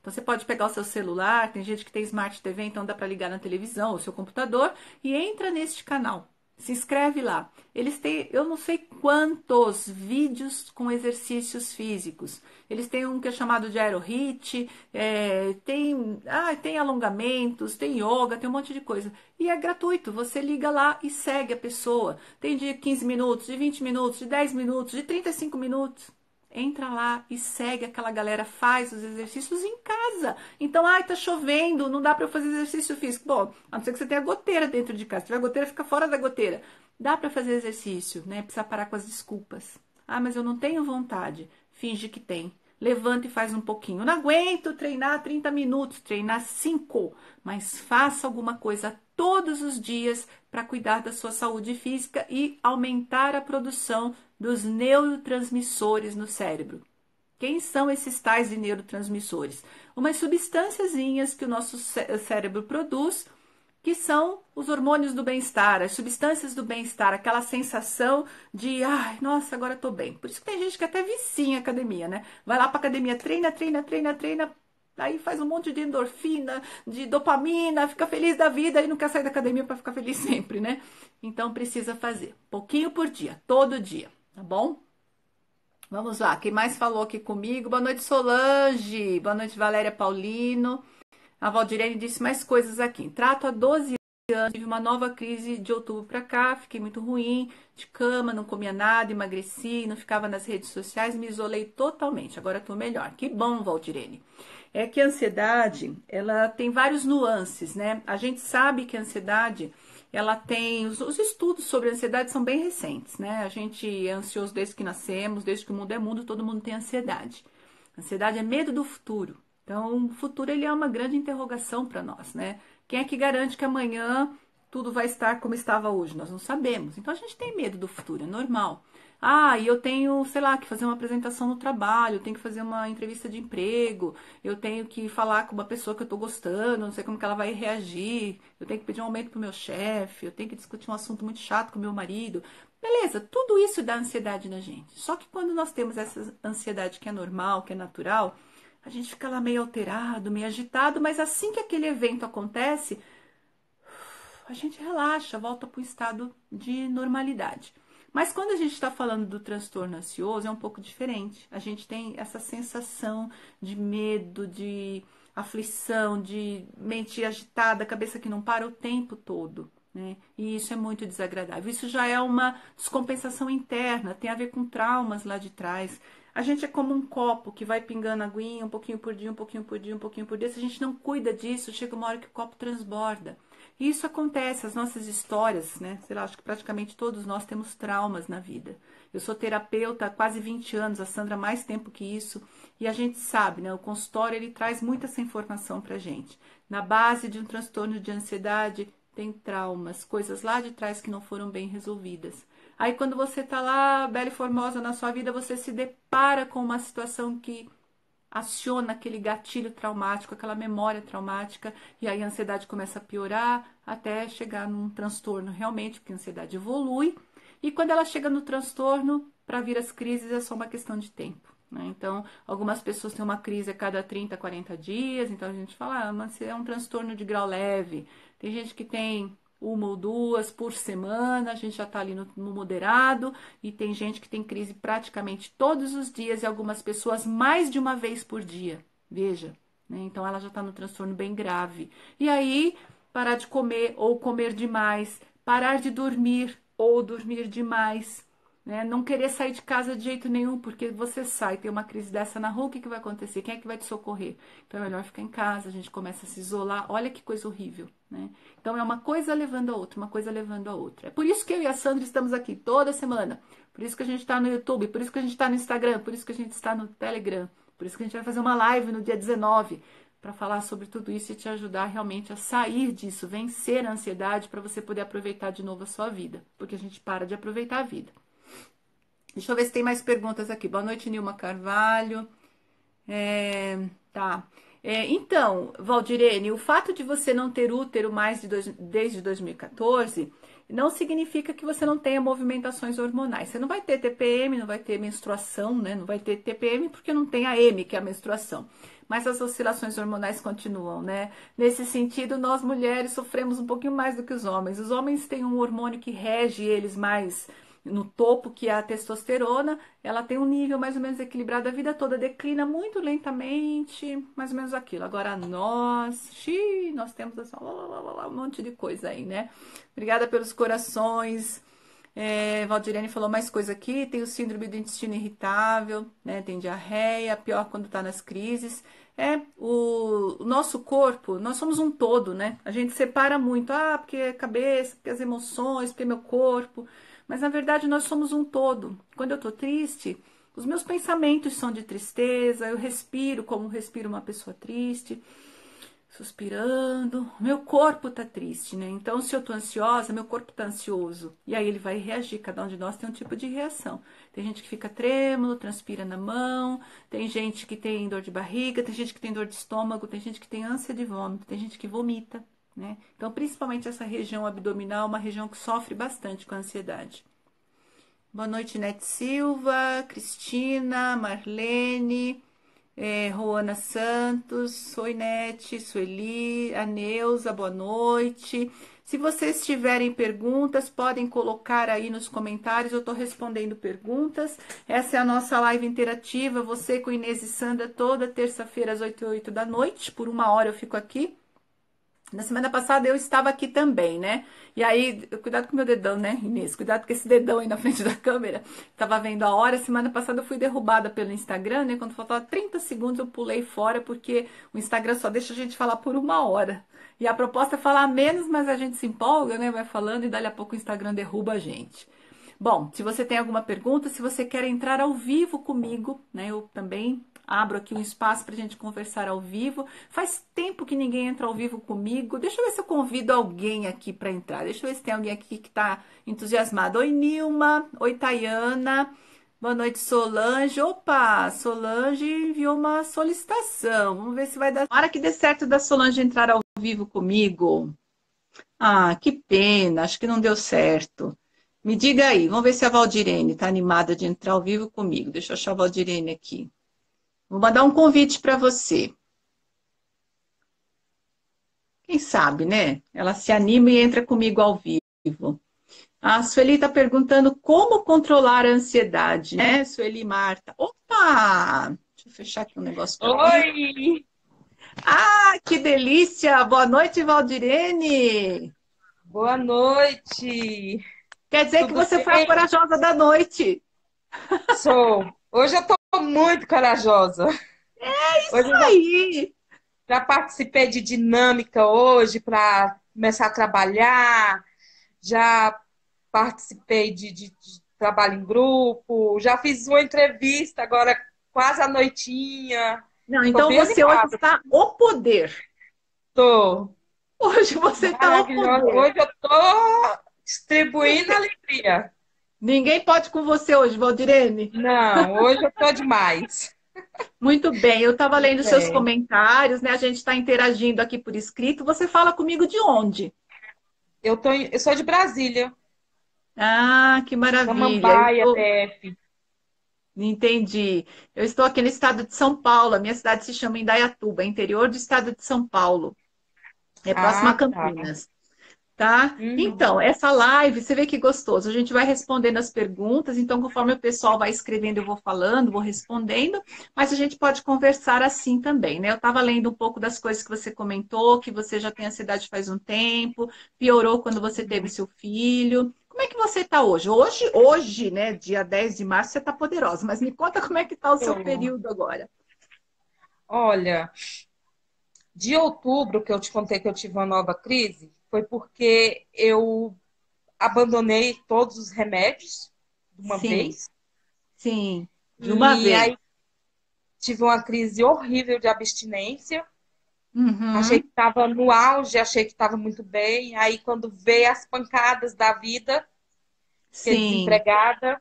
então você pode pegar o seu celular, tem gente que tem Smart TV, então dá para ligar na televisão o seu computador e entra neste canal. Se inscreve lá. Eles têm, eu não sei quantos vídeos com exercícios físicos. Eles têm um que é chamado de aerohit, é, tem, ah, tem alongamentos, tem yoga, tem um monte de coisa. E é gratuito, você liga lá e segue a pessoa. Tem de 15 minutos, de 20 minutos, de 10 minutos, de 35 minutos. Entra lá e segue aquela galera, faz os exercícios em casa. Então, ai, tá chovendo, não dá para eu fazer exercício físico. Bom, a não ser que você tenha goteira dentro de casa. Se tiver goteira, fica fora da goteira. Dá para fazer exercício, né? Precisa parar com as desculpas. Ah, mas eu não tenho vontade. Finge que tem. Levanta e faz um pouquinho. Não aguento treinar 30 minutos, treinar 5, mas faça alguma coisa todos os dias para cuidar da sua saúde física e aumentar a produção dos neurotransmissores no cérebro. Quem são esses tais de neurotransmissores? Umas substâncias que o nosso cérebro produz, que são os hormônios do bem-estar, as substâncias do bem-estar, aquela sensação de, ai, nossa, agora estou bem. Por isso que tem gente que até vicia em academia, né? Vai lá para academia, treina, treina, treina, treina, Aí faz um monte de endorfina, de dopamina, fica feliz da vida e não quer sair da academia para ficar feliz sempre, né? Então precisa fazer pouquinho por dia, todo dia, tá bom? Vamos lá, quem mais falou aqui comigo? Boa noite, Solange. Boa noite, Valéria Paulino. A Valdirene disse mais coisas aqui. Trato há 12 anos, tive uma nova crise de outubro para cá, fiquei muito ruim, de cama, não comia nada, emagreci, não ficava nas redes sociais, me isolei totalmente. Agora estou melhor. Que bom, Valdirene é que a ansiedade, ela tem vários nuances, né? A gente sabe que a ansiedade, ela tem os, os estudos sobre a ansiedade são bem recentes, né? A gente é ansioso desde que nascemos, desde que o mundo é mundo, todo mundo tem ansiedade. A ansiedade é medo do futuro. Então, o futuro ele é uma grande interrogação para nós, né? Quem é que garante que amanhã tudo vai estar como estava hoje? Nós não sabemos. Então a gente tem medo do futuro, é normal. Ah, e eu tenho, sei lá, que fazer uma apresentação no trabalho, eu tenho que fazer uma entrevista de emprego, eu tenho que falar com uma pessoa que eu tô gostando, não sei como que ela vai reagir, eu tenho que pedir um aumento pro meu chefe, eu tenho que discutir um assunto muito chato com meu marido. Beleza, tudo isso dá ansiedade na gente. Só que quando nós temos essa ansiedade que é normal, que é natural, a gente fica lá meio alterado, meio agitado, mas assim que aquele evento acontece, a gente relaxa, volta pro estado de normalidade. Mas quando a gente está falando do transtorno ansioso, é um pouco diferente. A gente tem essa sensação de medo, de aflição, de mente agitada, cabeça que não para o tempo todo. Né? E isso é muito desagradável. Isso já é uma descompensação interna, tem a ver com traumas lá de trás. A gente é como um copo que vai pingando aguinha um pouquinho por dia, um pouquinho por dia, um pouquinho por dia. Se a gente não cuida disso, chega uma hora que o copo transborda. E isso acontece, as nossas histórias, né? Sei lá, acho que praticamente todos nós temos traumas na vida. Eu sou terapeuta há quase 20 anos, a Sandra mais tempo que isso, e a gente sabe, né? O consultório ele traz muita essa informação pra gente. Na base de um transtorno de ansiedade tem traumas, coisas lá de trás que não foram bem resolvidas. Aí quando você tá lá, bela e formosa na sua vida, você se depara com uma situação que aciona aquele gatilho traumático, aquela memória traumática, e aí a ansiedade começa a piorar até chegar num transtorno realmente, porque a ansiedade evolui. E quando ela chega no transtorno, para vir as crises é só uma questão de tempo. Né? Então, algumas pessoas têm uma crise a cada 30, 40 dias, então a gente fala, ah, mas é um transtorno de grau leve. Tem gente que tem uma ou duas por semana, a gente já está ali no, no, moderado, e tem gente que tem crise praticamente todos os dias, e algumas pessoas mais de uma vez por dia. Veja, né? Então ela já está no transtorno bem grave. E aí, parar de comer ou comer demais, parar de dormir ou dormir demais, né? Não querer sair de casa de jeito nenhum, porque você sai, tem uma crise dessa na rua, o que, que vai acontecer? Quem é que vai te socorrer? Então é melhor ficar em casa, a gente começa a se isolar, olha que coisa horrível. Né? Então é uma coisa levando a outra, uma coisa levando a outra. É por isso que eu e a Sandra estamos aqui toda semana, por isso que a gente está no YouTube, por isso que a gente está no Instagram, por isso que a gente está no Telegram, por isso que a gente vai fazer uma live no dia 19 para falar sobre tudo isso e te ajudar realmente a sair disso, vencer a ansiedade para você poder aproveitar de novo a sua vida, porque a gente para de aproveitar a vida. Deixa eu ver se tem mais perguntas aqui. Boa noite, Nilma Carvalho. É, tá. É, então, Valdirene, o fato de você não ter útero mais de dois, desde 2014 não significa que você não tenha movimentações hormonais. Você não vai ter TPM, não vai ter menstruação, né? Não vai ter TPM porque não tem a M, que é a menstruação. Mas as oscilações hormonais continuam, né? Nesse sentido, nós mulheres sofremos um pouquinho mais do que os homens. Os homens têm um hormônio que rege eles mais no topo, que é a testosterona, ela tem um nível mais ou menos equilibrado a vida toda, declina muito lentamente, mais ou menos aquilo. Agora nós, xii, nós temos assim, lá, lá, lá, um monte de coisa aí, né? Obrigada pelos corações. É, Valdirene falou mais coisa aqui, tem o síndrome do intestino irritável, né? Tem diarreia, pior quando tá nas crises. É, o, o nosso corpo, nós somos um todo, né? A gente separa muito, ah, porque é cabeça, porque as emoções, porque é meu corpo. Mas na verdade nós somos um todo. Quando eu estou triste, os meus pensamentos são de tristeza, eu respiro como respira uma pessoa triste, suspirando. Meu corpo está triste, né? Então, se eu estou ansiosa, meu corpo está ansioso. E aí ele vai reagir. Cada um de nós tem um tipo de reação. Tem gente que fica trêmulo, transpira na mão, tem gente que tem dor de barriga, tem gente que tem dor de estômago, tem gente que tem ânsia de vômito, tem gente que vomita. Né? Então, principalmente essa região abdominal, uma região que sofre bastante com a ansiedade. Boa noite, Nete Silva, Cristina, Marlene, eh, Roana Santos, Soi Nete, Sueli, Aneuza, boa noite. Se vocês tiverem perguntas, podem colocar aí nos comentários, eu estou respondendo perguntas. Essa é a nossa live interativa, você com Inês e Sandra, toda terça-feira às 8 h da noite, por uma hora eu fico aqui na semana passada eu estava aqui também, né? E aí, cuidado com meu dedão, né, Inês? Cuidado com esse dedão aí na frente da câmera. Tava vendo a hora. Semana passada eu fui derrubada pelo Instagram, né? Quando faltava 30 segundos eu pulei fora, porque o Instagram só deixa a gente falar por uma hora. E a proposta é falar menos, mas a gente se empolga, né? Vai falando e dali a pouco o Instagram derruba a gente. Bom, se você tem alguma pergunta, se você quer entrar ao vivo comigo, né? Eu também abro aqui um espaço para a gente conversar ao vivo. Faz tempo que ninguém entra ao vivo comigo. Deixa eu ver se eu convido alguém aqui para entrar. Deixa eu ver se tem alguém aqui que está entusiasmado. Oi, Nilma. Oi, Tayana. Boa noite, Solange. Opa, Solange enviou uma solicitação. Vamos ver se vai dar. Hora que dê certo da Solange entrar ao vivo comigo. Ah, que pena. Acho que não deu certo. Me diga aí, vamos ver se a Valdirene está animada de entrar ao vivo comigo. Deixa eu achar a Valdirene aqui. Vou mandar um convite para você. Quem sabe, né? Ela se anima e entra comigo ao vivo. A Sueli está perguntando como controlar a ansiedade, né, Sueli Marta? Opa! Deixa eu fechar aqui um negócio. Oi! Ah, que delícia! Boa noite, Valdirene! Boa noite! Quer dizer Tudo que você certo. foi a corajosa da noite. Sou. Hoje eu tô muito corajosa. É isso hoje aí. Já, já participei de dinâmica hoje para começar a trabalhar. Já participei de, de, de trabalho em grupo. Já fiz uma entrevista agora quase à noitinha. Não, então você animada. hoje está o poder. Tô. Hoje você está o poder. Hoje eu tô distribuindo alegria. Ninguém pode com você hoje, Valdirene? Não, hoje eu tô demais. Muito bem, eu estava lendo seus comentários, né? A gente está interagindo aqui por escrito. Você fala comigo de onde? Eu, tô, em... eu sou de Brasília. Ah, que maravilha. Samambaia, eu... DF. Entendi. Eu estou aqui no estado de São Paulo. A minha cidade se chama Indaiatuba, interior do estado de São Paulo. É próximo ah, a tá. Campinas. Tá tá? Uhum. Então, essa live, você vê que gostoso. A gente vai respondendo as perguntas, então, conforme o pessoal vai escrevendo, eu vou falando, vou respondendo, mas a gente pode conversar assim também, né? Eu estava lendo um pouco das coisas que você comentou, que você já tem ansiedade faz um tempo, piorou quando você teve uhum. seu filho. Como é que você está hoje? Hoje, hoje, né, dia 10 de março, você está poderosa, mas me conta como é que está o seu é. período agora. Olha, de outubro que eu te contei que eu tive uma nova crise, foi porque eu abandonei todos os remédios de uma Sim. vez. Sim, de uma e vez. Aí tive uma crise horrível de abstinência. Uhum. Achei que estava no auge, achei que estava muito bem. Aí quando veio as pancadas da vida, fiquei Sim. desempregada.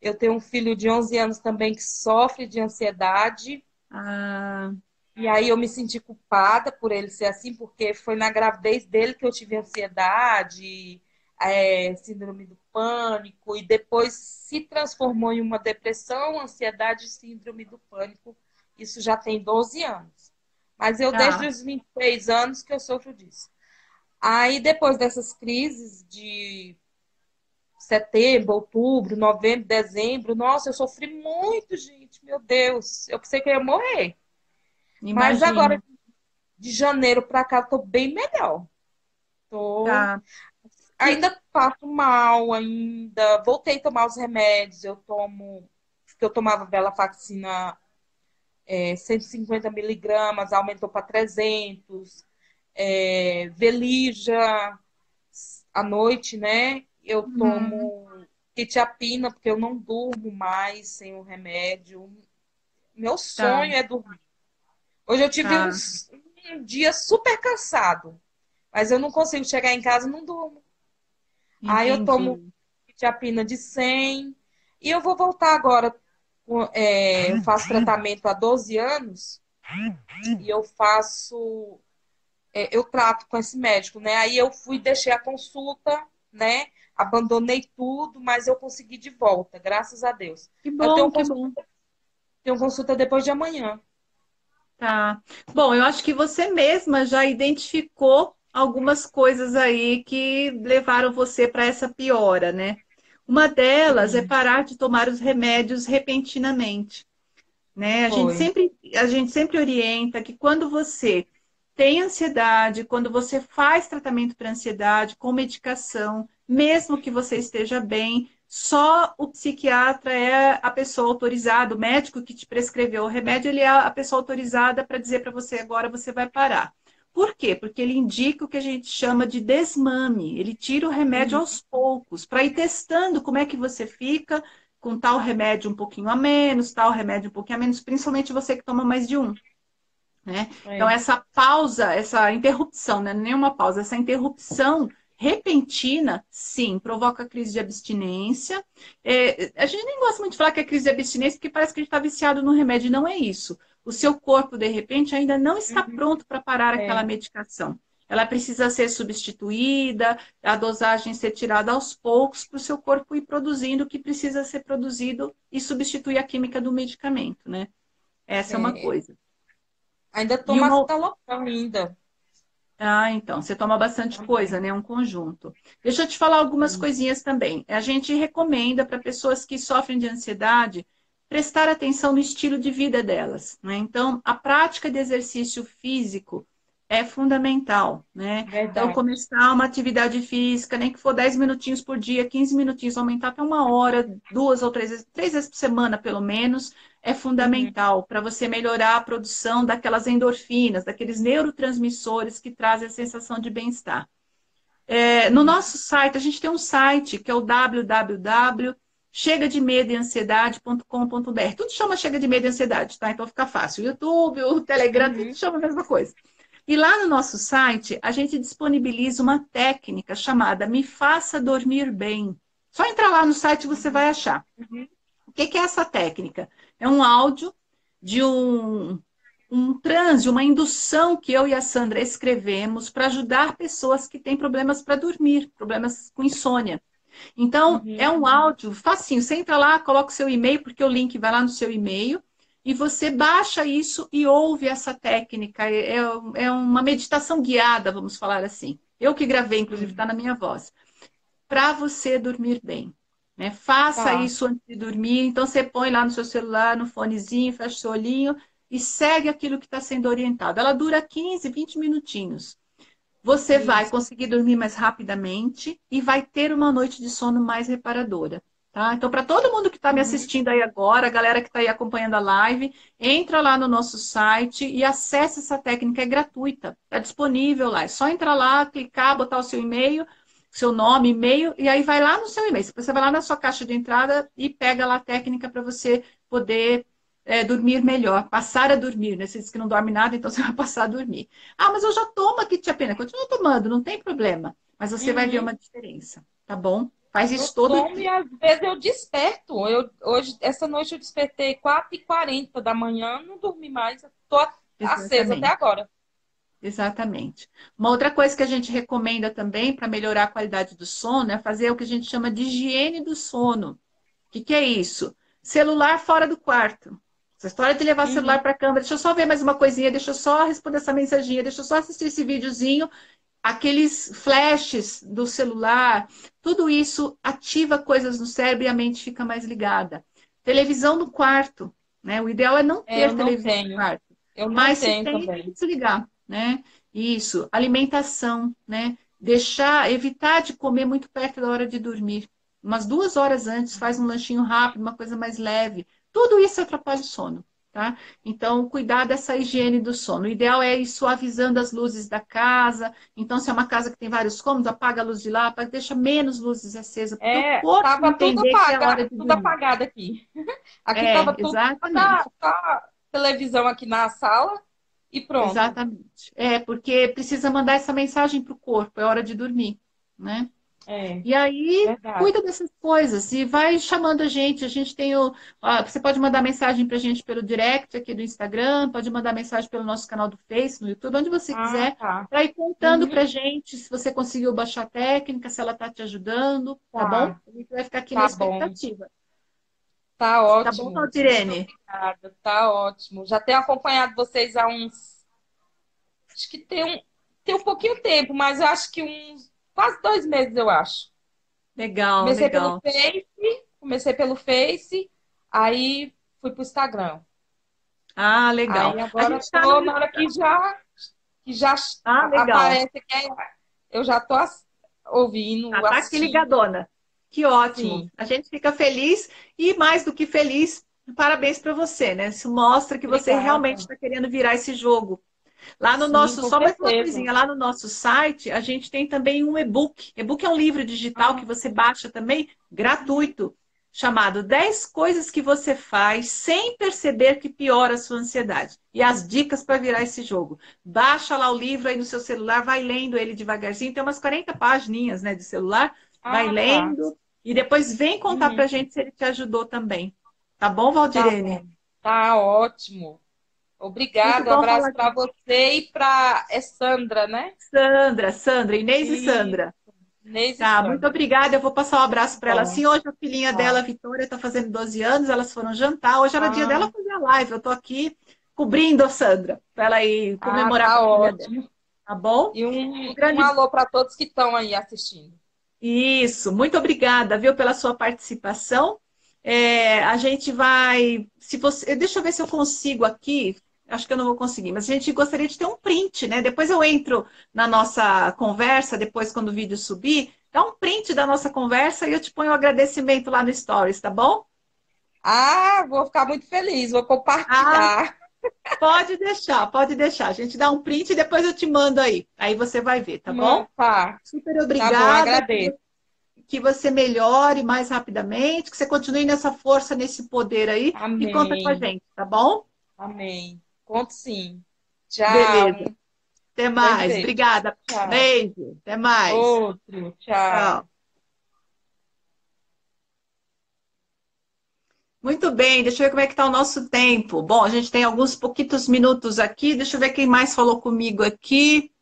Eu tenho um filho de 11 anos também que sofre de ansiedade. Ah. E aí eu me senti culpada por ele ser assim, porque foi na gravidez dele que eu tive ansiedade, é, síndrome do pânico, e depois se transformou em uma depressão, ansiedade e síndrome do pânico. Isso já tem 12 anos. Mas eu, ah. desde os 23 anos, que eu sofro disso. Aí, depois dessas crises de setembro, outubro, novembro, dezembro, nossa, eu sofri muito, gente, meu Deus. Eu pensei que eu ia morrer. Imagina. Mas agora, de janeiro para cá, eu tô bem melhor. Tô... Tá. Ainda passo mal, ainda. Voltei a tomar os remédios. Eu tomo. Que eu tomava Belafaxina é, 150 miligramas, aumentou para 300. É, velija à noite, né? Eu uhum. tomo hum. quetiapina, porque eu não durmo mais sem o remédio. Meu tá. sonho tá. é dormir. Hoje eu tive ah. uns, um dia super cansado, mas eu não consigo chegar em casa e não durmo. Entendi. Aí eu tomo tiapina de 100 e eu vou voltar agora. É, eu faço tratamento há 12 anos e eu faço. É, eu trato com esse médico, né? Aí eu fui, deixei a consulta, né? Abandonei tudo, mas eu consegui de volta, graças a Deus. Que bom, eu tenho que consulta, bom. Tenho consulta depois de amanhã. Tá. Bom, eu acho que você mesma já identificou algumas coisas aí que levaram você para essa piora, né? Uma delas é parar de tomar os remédios repentinamente. Né? A, gente sempre, a gente sempre orienta que quando você tem ansiedade, quando você faz tratamento para ansiedade com medicação, mesmo que você esteja bem, só o psiquiatra é a pessoa autorizada, o médico que te prescreveu o remédio, ele é a pessoa autorizada para dizer para você agora você vai parar. Por quê? Porque ele indica o que a gente chama de desmame. Ele tira o remédio uhum. aos poucos, para ir testando como é que você fica com tal remédio um pouquinho a menos, tal remédio um pouquinho a menos, principalmente você que toma mais de um. Né? É. Então, essa pausa, essa interrupção, né? não é nenhuma pausa, essa interrupção repentina, sim, provoca crise de abstinência. É, a gente nem gosta muito de falar que é crise de abstinência, porque parece que a gente está viciado no remédio, não é isso. O seu corpo, de repente, ainda não está uhum. pronto para parar é. aquela medicação. Ela precisa ser substituída, a dosagem ser tirada aos poucos para o seu corpo ir produzindo o que precisa ser produzido e substituir a química do medicamento, né? Essa é, é uma coisa. Ainda toma uma... citalopram ainda. Ah, então, você toma bastante tá coisa, né? Um conjunto. Deixa eu te falar algumas coisinhas também. A gente recomenda para pessoas que sofrem de ansiedade prestar atenção no estilo de vida delas, né? Então, a prática de exercício físico é fundamental, né? Então, Verdade. Então, começar uma atividade física, nem que for 10 minutinhos por dia, 15 minutinhos, aumentar até uma hora, duas ou três vezes, três vezes por semana, pelo menos, é fundamental para você melhorar a produção daquelas endorfinas, daqueles neurotransmissores que trazem a sensação de bem-estar. É, no nosso site, a gente tem um site que é o www.chegademedoeansiedade.com.br. Tudo chama Chega de Medo e Ansiedade, tá? Então fica fácil. O YouTube, o Telegram, uhum. tudo chama a mesma coisa. E lá no nosso site, a gente disponibiliza uma técnica chamada Me Faça Dormir Bem. Só entrar lá no site você uhum. vai achar. Uhum. O que é essa técnica? É um áudio de um, um transe, uma indução que eu e a Sandra escrevemos para ajudar pessoas que têm problemas para dormir, problemas com insônia. Então, uhum. é um áudio facinho. Você entra lá, coloca o seu e-mail, porque o link vai lá no seu e-mail, e você baixa isso e ouve essa técnica. É, é, é uma meditação guiada, vamos falar assim. Eu que gravei, inclusive, está na minha voz. Para você dormir bem. Né? Faça tá. isso antes de dormir. Então, você põe lá no seu celular, no fonezinho, fecha o seu olhinho e segue aquilo que está sendo orientado. Ela dura 15, 20 minutinhos. Você isso. vai conseguir dormir mais rapidamente e vai ter uma noite de sono mais reparadora. Tá? Então, para todo mundo que está me uhum. assistindo aí agora, a galera que está aí acompanhando a live, entra lá no nosso site e acesse essa técnica, é gratuita, está disponível lá. É só entrar lá, clicar, botar o seu e-mail seu nome, e-mail, e aí vai lá no seu e-mail. Você vai lá na sua caixa de entrada e pega lá a técnica para você poder é, dormir melhor, passar a dormir, né? Você diz que não dorme nada, então você vai passar a dormir. Ah, mas eu já tomo aqui, tia Pena, continua tomando, não tem problema. Mas você uhum. vai ver uhum. uma diferença, tá bom? Faz isso eu todo tomo dia. E às vezes eu desperto. Eu, hoje, essa noite eu despertei 4h40 da manhã, não dormi mais, tô acesa até agora. Exatamente. Uma outra coisa que a gente recomenda também para melhorar a qualidade do sono é fazer o que a gente chama de higiene do sono. O que, que é isso? Celular fora do quarto. Essa história de levar uhum. o celular para a câmera, deixa eu só ver mais uma coisinha, deixa eu só responder essa mensaginha, deixa eu só assistir esse videozinho, aqueles flashes do celular, tudo isso ativa coisas no cérebro e a mente fica mais ligada. Televisão no quarto, né? O ideal é não é, ter eu televisão no quarto. Eu mas tenho se tem, também. tem que desligar né? Isso, alimentação, né? Deixar, evitar de comer muito perto da hora de dormir. Umas duas horas antes, faz um lanchinho rápido, uma coisa mais leve. Tudo isso atrapalha o sono, tá? Então, cuidar dessa higiene do sono. O ideal é ir suavizando as luzes da casa. Então, se é uma casa que tem vários cômodos, apaga a luz de lá, apaga, deixa menos luzes acesas. É, tava tudo, é apaga, é tudo apagado aqui. Aqui é, tava tudo exatamente. televisão aqui na sala e pronto. Exatamente. É, porque precisa mandar essa mensagem para o corpo, é hora de dormir, né? É, e aí, verdade. cuida dessas coisas e vai chamando a gente. A gente tem o. você pode mandar mensagem para a gente pelo direct aqui do Instagram, pode mandar mensagem pelo nosso canal do Face, no YouTube, onde você ah, quiser, tá. para ir contando uhum. para a gente se você conseguiu baixar a técnica, se ela está te ajudando, tá, tá bom? A gente vai ficar aqui tá na expectativa. Bom. Tá ótimo. Tá bom, Tirene? Obrigada, tá ótimo. Já tenho acompanhado vocês há uns. Acho que tem um, tem um pouquinho tempo, mas eu acho que uns. Quase dois meses, eu acho. Legal, comecei legal. Pelo Face, comecei pelo Face, aí fui pro Instagram. Ah, legal. Aí agora eu tô tá na hora que já, que já ah, aparece que é, eu já tô ouvindo. Ah, tá aqui ligadona. Que ótimo. Sim. A gente fica feliz e mais do que feliz, parabéns para você, né? Isso mostra que você Obrigada. realmente está querendo virar esse jogo. Lá no Sim, nosso, só mais uma coisinha, lá no nosso site, a gente tem também um e-book. E-book é um livro digital ah. que você baixa também, gratuito, chamado 10 coisas que você faz sem perceber que piora a sua ansiedade. E as dicas para virar esse jogo. Baixa lá o livro aí no seu celular, vai lendo ele devagarzinho, tem umas 40 páginas né, de celular. Ah, vai lendo tá. e depois vem contar uhum. pra gente se ele te ajudou também. Tá bom, Valdirene? Tá, tá ótimo. Obrigada, um abraço para você e para é Sandra, né? Sandra, Sandra, Inês e, e Sandra. Inês tá, e Sandra. muito obrigada. Eu vou passar um abraço para ela. Tá. Sim, hoje a filhinha tá. dela, Vitória, está fazendo 12 anos, elas foram jantar. Hoje era ah. dia dela fazer a live. Eu estou aqui cobrindo a Sandra, para ela ir ah, comemorar ah, tá a ótimo. Dela. Tá bom? E um, um, grande... um alô para todos que estão aí assistindo. Isso, muito obrigada, viu, pela sua participação. É, a gente vai. Se você, deixa eu ver se eu consigo aqui. Acho que eu não vou conseguir, mas a gente gostaria de ter um print, né? Depois eu entro na nossa conversa, depois quando o vídeo subir, dá um print da nossa conversa e eu te ponho o um agradecimento lá no Stories, tá bom? Ah, vou ficar muito feliz, vou compartilhar. Ah. Pode deixar, pode deixar. A gente dá um print e depois eu te mando aí. Aí você vai ver, tá bom? Opa. Tá. Super obrigada. Tá bom, agradeço. Que você melhore mais rapidamente, que você continue nessa força, nesse poder aí. Amém. E conta com a gente, tá bom? Amém. Conto sim. Tchau. Beleza. Até mais. Obrigada. Tchau. Beijo. Até mais. Outro. Tchau. Tchau. Muito bem, deixa eu ver como é que está o nosso tempo. Bom, a gente tem alguns pouquitos minutos aqui. Deixa eu ver quem mais falou comigo aqui.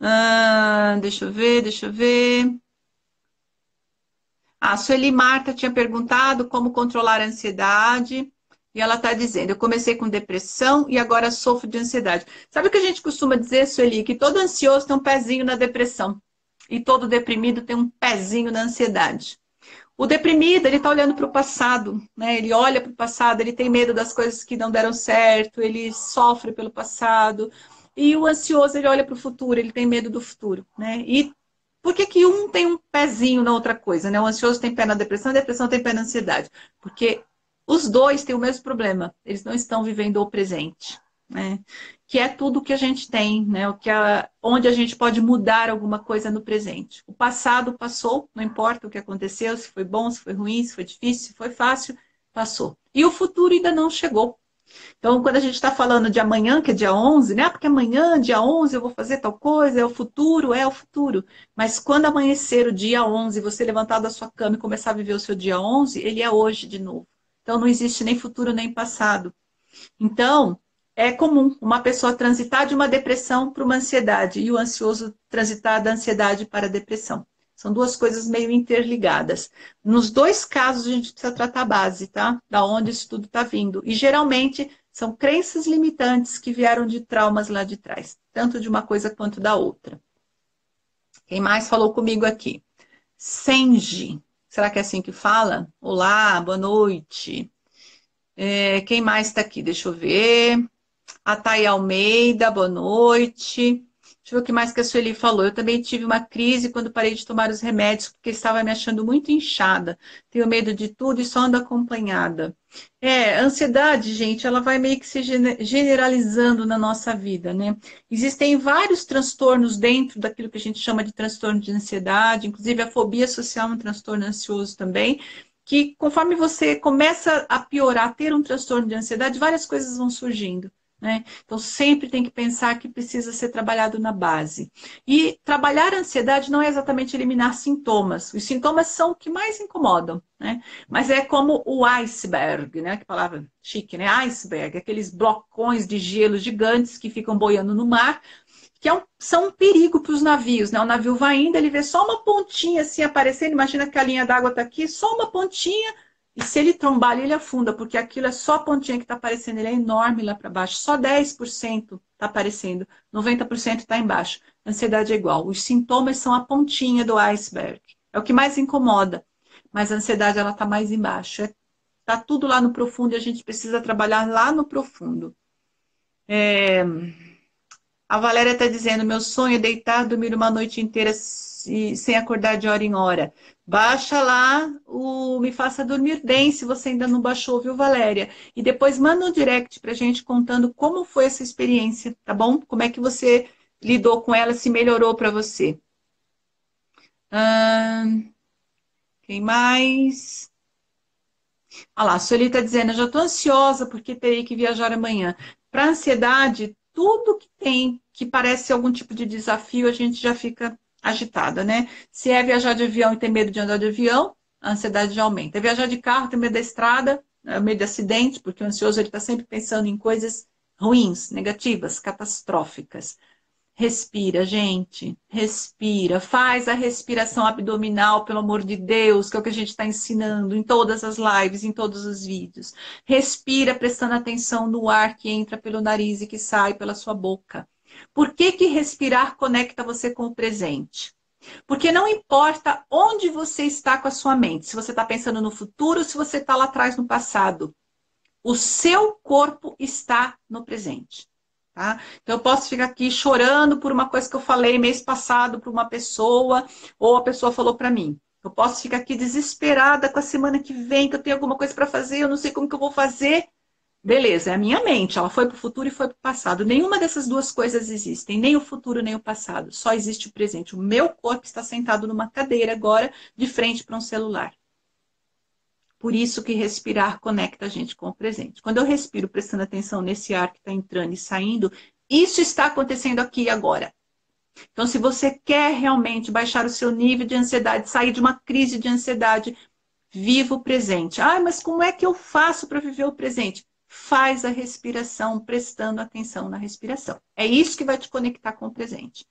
Ah, deixa eu ver, deixa eu ver. Ah, a Sueli Marta tinha perguntado como controlar a ansiedade. E ela está dizendo: eu comecei com depressão e agora sofro de ansiedade. Sabe o que a gente costuma dizer, Sueli? Que todo ansioso tem um pezinho na depressão. E todo deprimido tem um pezinho na ansiedade. O deprimido, ele está olhando para o passado, né? ele olha para o passado, ele tem medo das coisas que não deram certo, ele sofre pelo passado. E o ansioso, ele olha para o futuro, ele tem medo do futuro. Né? E por que, que um tem um pezinho na outra coisa? Né? O ansioso tem pé na depressão, a depressão tem pé na ansiedade. Porque os dois têm o mesmo problema, eles não estão vivendo o presente. Né? que é tudo que a gente tem, né? O que a, onde a gente pode mudar alguma coisa no presente. O passado passou, não importa o que aconteceu, se foi bom, se foi ruim, se foi difícil, se foi fácil, passou. E o futuro ainda não chegou. Então, quando a gente está falando de amanhã, que é dia 11, né? Ah, porque amanhã, dia 11, eu vou fazer tal coisa, é o futuro, é o futuro. Mas quando amanhecer o dia 11, você levantar da sua cama e começar a viver o seu dia 11, ele é hoje de novo. Então, não existe nem futuro nem passado. Então, é comum uma pessoa transitar de uma depressão para uma ansiedade e o ansioso transitar da ansiedade para a depressão. São duas coisas meio interligadas. Nos dois casos, a gente precisa tratar a base, tá? Da onde isso tudo está vindo. E geralmente são crenças limitantes que vieram de traumas lá de trás, tanto de uma coisa quanto da outra. Quem mais falou comigo aqui? Senji. Será que é assim que fala? Olá, boa noite. É, quem mais está aqui? Deixa eu ver. A Thay Almeida, boa noite. Deixa eu ver o que mais que a Sueli falou. Eu também tive uma crise quando parei de tomar os remédios, porque estava me achando muito inchada. Tenho medo de tudo e só ando acompanhada. É, a ansiedade, gente, ela vai meio que se generalizando na nossa vida, né? Existem vários transtornos dentro daquilo que a gente chama de transtorno de ansiedade, inclusive a fobia social é um transtorno ansioso também, que conforme você começa a piorar, a ter um transtorno de ansiedade, várias coisas vão surgindo. Né? Então, sempre tem que pensar que precisa ser trabalhado na base. E trabalhar a ansiedade não é exatamente eliminar sintomas. Os sintomas são o que mais incomodam, né? Mas é como o iceberg, né? Que palavra chique, né? Iceberg, aqueles blocões de gelo gigantes que ficam boiando no mar, que é um, são um perigo para os navios, né? O navio vai indo, ele vê só uma pontinha assim aparecendo, imagina que a linha d'água está aqui, só uma pontinha e se ele trombar ali, ele afunda, porque aquilo é só a pontinha que está aparecendo, ele é enorme lá para baixo. Só 10% está aparecendo, 90% está embaixo. A ansiedade é igual. Os sintomas são a pontinha do iceberg. É o que mais incomoda. Mas a ansiedade ela está mais embaixo. Está é, tá tudo lá no profundo e a gente precisa trabalhar lá no profundo. É... A Valéria está dizendo: meu sonho é deitar, dormir uma noite inteira se, sem acordar de hora em hora. Baixa lá o Me Faça Dormir Bem, se você ainda não baixou, viu, Valéria? E depois manda um direct pra gente contando como foi essa experiência, tá bom? Como é que você lidou com ela, se melhorou para você. Hum, quem mais? Olha lá, a Sueli tá dizendo, eu já estou ansiosa porque terei que viajar amanhã. Para ansiedade, tudo que tem que parece algum tipo de desafio, a gente já fica agitada, né? Se é viajar de avião e ter medo de andar de avião, a ansiedade já aumenta. É viajar de carro, tem medo da estrada, é, medo de acidente, porque o ansioso está sempre pensando em coisas ruins, negativas, catastróficas. Respira, gente, respira. Faz a respiração abdominal, pelo amor de Deus, que é o que a gente está ensinando em todas as lives, em todos os vídeos. Respira prestando atenção no ar que entra pelo nariz e que sai pela sua boca. Por que, que respirar conecta você com o presente? Porque não importa onde você está com a sua mente, se você está pensando no futuro, se você está lá atrás no passado, o seu corpo está no presente. Tá? Então, eu posso ficar aqui chorando por uma coisa que eu falei mês passado para uma pessoa, ou a pessoa falou para mim. Eu posso ficar aqui desesperada com a semana que vem, que eu tenho alguma coisa para fazer, eu não sei como que eu vou fazer. Beleza, é a minha mente. Ela foi para o futuro e foi para o passado. Nenhuma dessas duas coisas existem, nem o futuro nem o passado. Só existe o presente. O meu corpo está sentado numa cadeira agora, de frente para um celular. Por isso que respirar conecta a gente com o presente. Quando eu respiro prestando atenção nesse ar que está entrando e saindo, isso está acontecendo aqui e agora. Então, se você quer realmente baixar o seu nível de ansiedade, sair de uma crise de ansiedade, viva o presente. Ah, mas como é que eu faço para viver o presente? faz a respiração, prestando atenção na respiração. É isso que vai te conectar com o presente.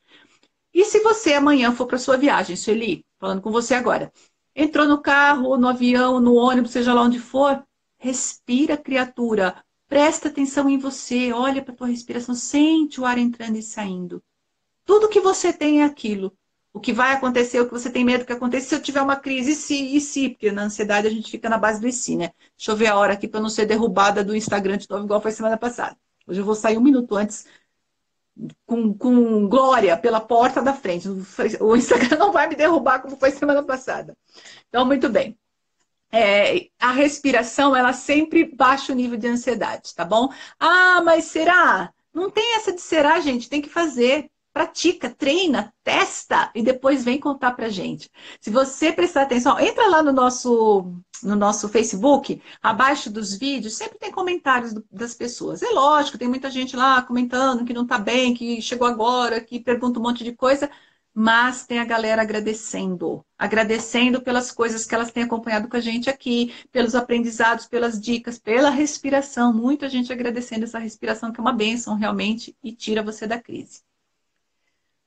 E se você amanhã for para sua viagem, Sueli, falando com você agora, entrou no carro, no avião, no ônibus, seja lá onde for, respira, criatura. Presta atenção em você, olha para a tua respiração, sente o ar entrando e saindo. Tudo que você tem é aquilo o que vai acontecer, o que você tem medo que aconteça se eu tiver uma crise, e se, e se, porque na ansiedade a gente fica na base do e se, né? Deixa eu ver a hora aqui para não ser derrubada do Instagram de novo, igual foi semana passada. Hoje eu vou sair um minuto antes com, com glória pela porta da frente. O Instagram não vai me derrubar como foi semana passada. Então, muito bem. É, a respiração, ela sempre baixa o nível de ansiedade, tá bom? Ah, mas será? Não tem essa de será, gente, tem que fazer pratica, treina, testa e depois vem contar pra gente. Se você prestar atenção, entra lá no nosso, no nosso Facebook, abaixo dos vídeos, sempre tem comentários do, das pessoas. É lógico, tem muita gente lá comentando que não tá bem, que chegou agora, que pergunta um monte de coisa, mas tem a galera agradecendo, agradecendo pelas coisas que elas têm acompanhado com a gente aqui, pelos aprendizados, pelas dicas, pela respiração, muita gente agradecendo essa respiração que é uma benção realmente e tira você da crise.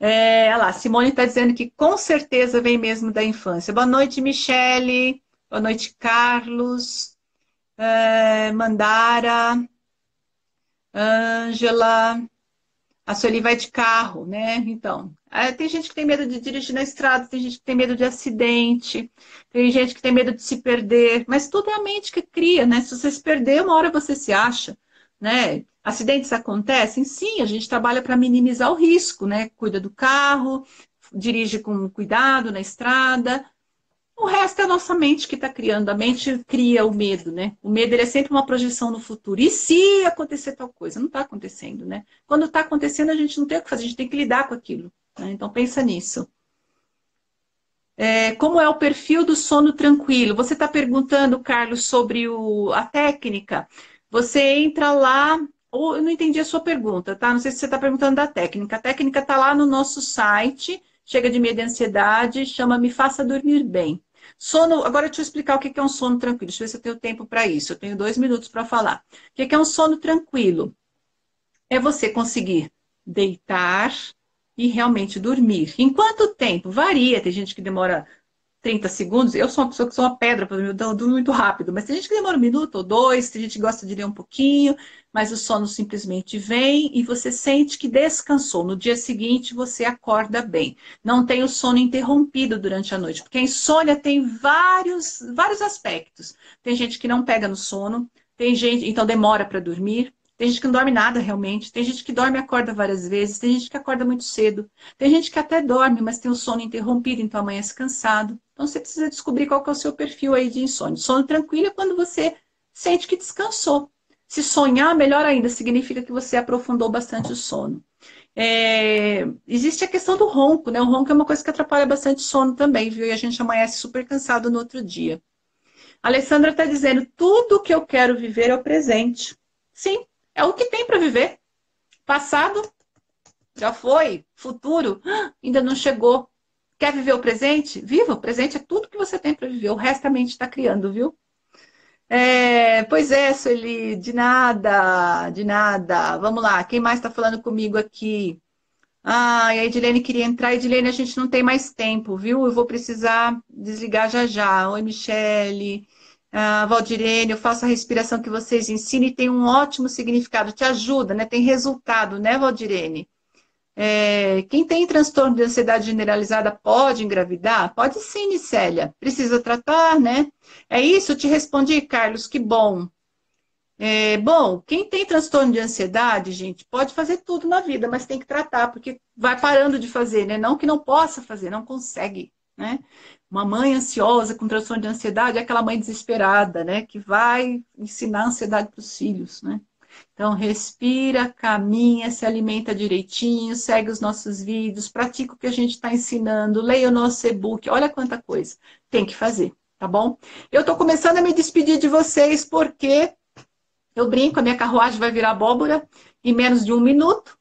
É, olha lá, Simone está dizendo que com certeza vem mesmo da infância. Boa noite, Michele. Boa noite, Carlos. É, Mandara. Ângela. A Sueli vai de carro, né? Então, é, tem gente que tem medo de dirigir na estrada, tem gente que tem medo de acidente, tem gente que tem medo de se perder, mas tudo é a mente que cria, né? Se você se perder, uma hora você se acha, né? Acidentes acontecem? Sim, a gente trabalha para minimizar o risco, né? Cuida do carro, dirige com cuidado na estrada. O resto é a nossa mente que está criando. A mente cria o medo, né? O medo é sempre uma projeção no futuro. E se acontecer tal coisa? Não está acontecendo, né? Quando está acontecendo, a gente não tem o que fazer, a gente tem que lidar com aquilo. Né? Então pensa nisso. É, como é o perfil do sono tranquilo? Você está perguntando, Carlos, sobre o, a técnica. Você entra lá ou eu não entendi a sua pergunta, tá? Não sei se você está perguntando da técnica. A técnica está lá no nosso site, chega de medo e ansiedade, chama Me Faça Dormir Bem. Sono, agora deixa eu explicar o que é um sono tranquilo. Deixa eu ver se eu tenho tempo para isso. Eu tenho dois minutos para falar. O que é um sono tranquilo? É você conseguir deitar e realmente dormir. Em quanto tempo? Varia, tem gente que demora 30 segundos, eu sou uma pessoa que sou uma pedra, eu durmo muito rápido, mas tem gente que demora um minuto ou dois, tem gente que gosta de ler um pouquinho, mas o sono simplesmente vem e você sente que descansou. No dia seguinte você acorda bem. Não tem o sono interrompido durante a noite, porque a insônia tem vários, vários aspectos. Tem gente que não pega no sono, tem gente, então demora para dormir, tem gente que não dorme nada realmente, tem gente que dorme e acorda várias vezes, tem gente que acorda muito cedo, tem gente que até dorme, mas tem o sono interrompido, então amanhece cansado. Então você precisa descobrir qual é o seu perfil aí de insônia. Sono tranquilo é quando você sente que descansou. Se sonhar, melhor ainda, significa que você aprofundou bastante o sono. É, existe a questão do ronco, né? O ronco é uma coisa que atrapalha bastante o sono também, viu? E a gente amanhece super cansado no outro dia. A Alessandra está dizendo: tudo que eu quero viver é o presente. Sim, é o que tem para viver. Passado já foi, futuro ainda não chegou. Quer viver o presente? Viva, o presente é tudo que você tem para viver. O resto a mente está criando, viu? É, pois é, Sueli, de nada, de nada. Vamos lá, quem mais está falando comigo aqui? Ah, a Edilene queria entrar. Edilene, a gente não tem mais tempo, viu? Eu vou precisar desligar já já. Oi, Michele ah, Valdirene, eu faço a respiração que vocês ensinam e tem um ótimo significado, te ajuda, né? Tem resultado, né, Valdirene? É, quem tem transtorno de ansiedade generalizada pode engravidar? Pode sim, Nicélia. Precisa tratar, né? É isso? Te respondi, Carlos, que bom. É, bom, quem tem transtorno de ansiedade, gente, pode fazer tudo na vida, mas tem que tratar, porque vai parando de fazer, né? Não que não possa fazer, não consegue, né? Uma mãe ansiosa com transtorno de ansiedade é aquela mãe desesperada, né? Que vai ensinar ansiedade para os filhos, né? Então, respira, caminha, se alimenta direitinho, segue os nossos vídeos, pratica o que a gente está ensinando, leia o nosso e-book, olha quanta coisa. Tem que fazer, tá bom? Eu estou começando a me despedir de vocês porque eu brinco, a minha carruagem vai virar abóbora em menos de um minuto.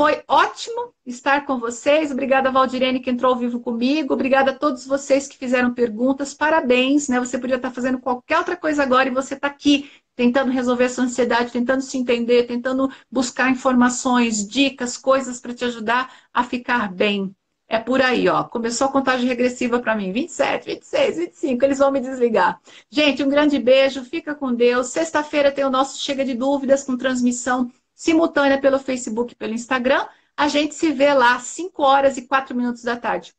Foi ótimo estar com vocês. Obrigada, Valdirene, que entrou ao vivo comigo. Obrigada a todos vocês que fizeram perguntas. Parabéns, né? Você podia estar fazendo qualquer outra coisa agora e você está aqui tentando resolver a sua ansiedade, tentando se entender, tentando buscar informações, dicas, coisas para te ajudar a ficar bem. É por aí, ó. Começou a contagem regressiva para mim. 27, 26, 25. Eles vão me desligar. Gente, um grande beijo. Fica com Deus. Sexta-feira tem o nosso Chega de Dúvidas com transmissão simultânea pelo Facebook e pelo Instagram. A gente se vê lá às 5 horas e 4 minutos da tarde.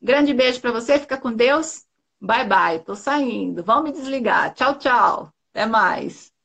Grande beijo para você, fica com Deus. Bye bye, tô saindo. Vão me desligar. Tchau, tchau. Até mais.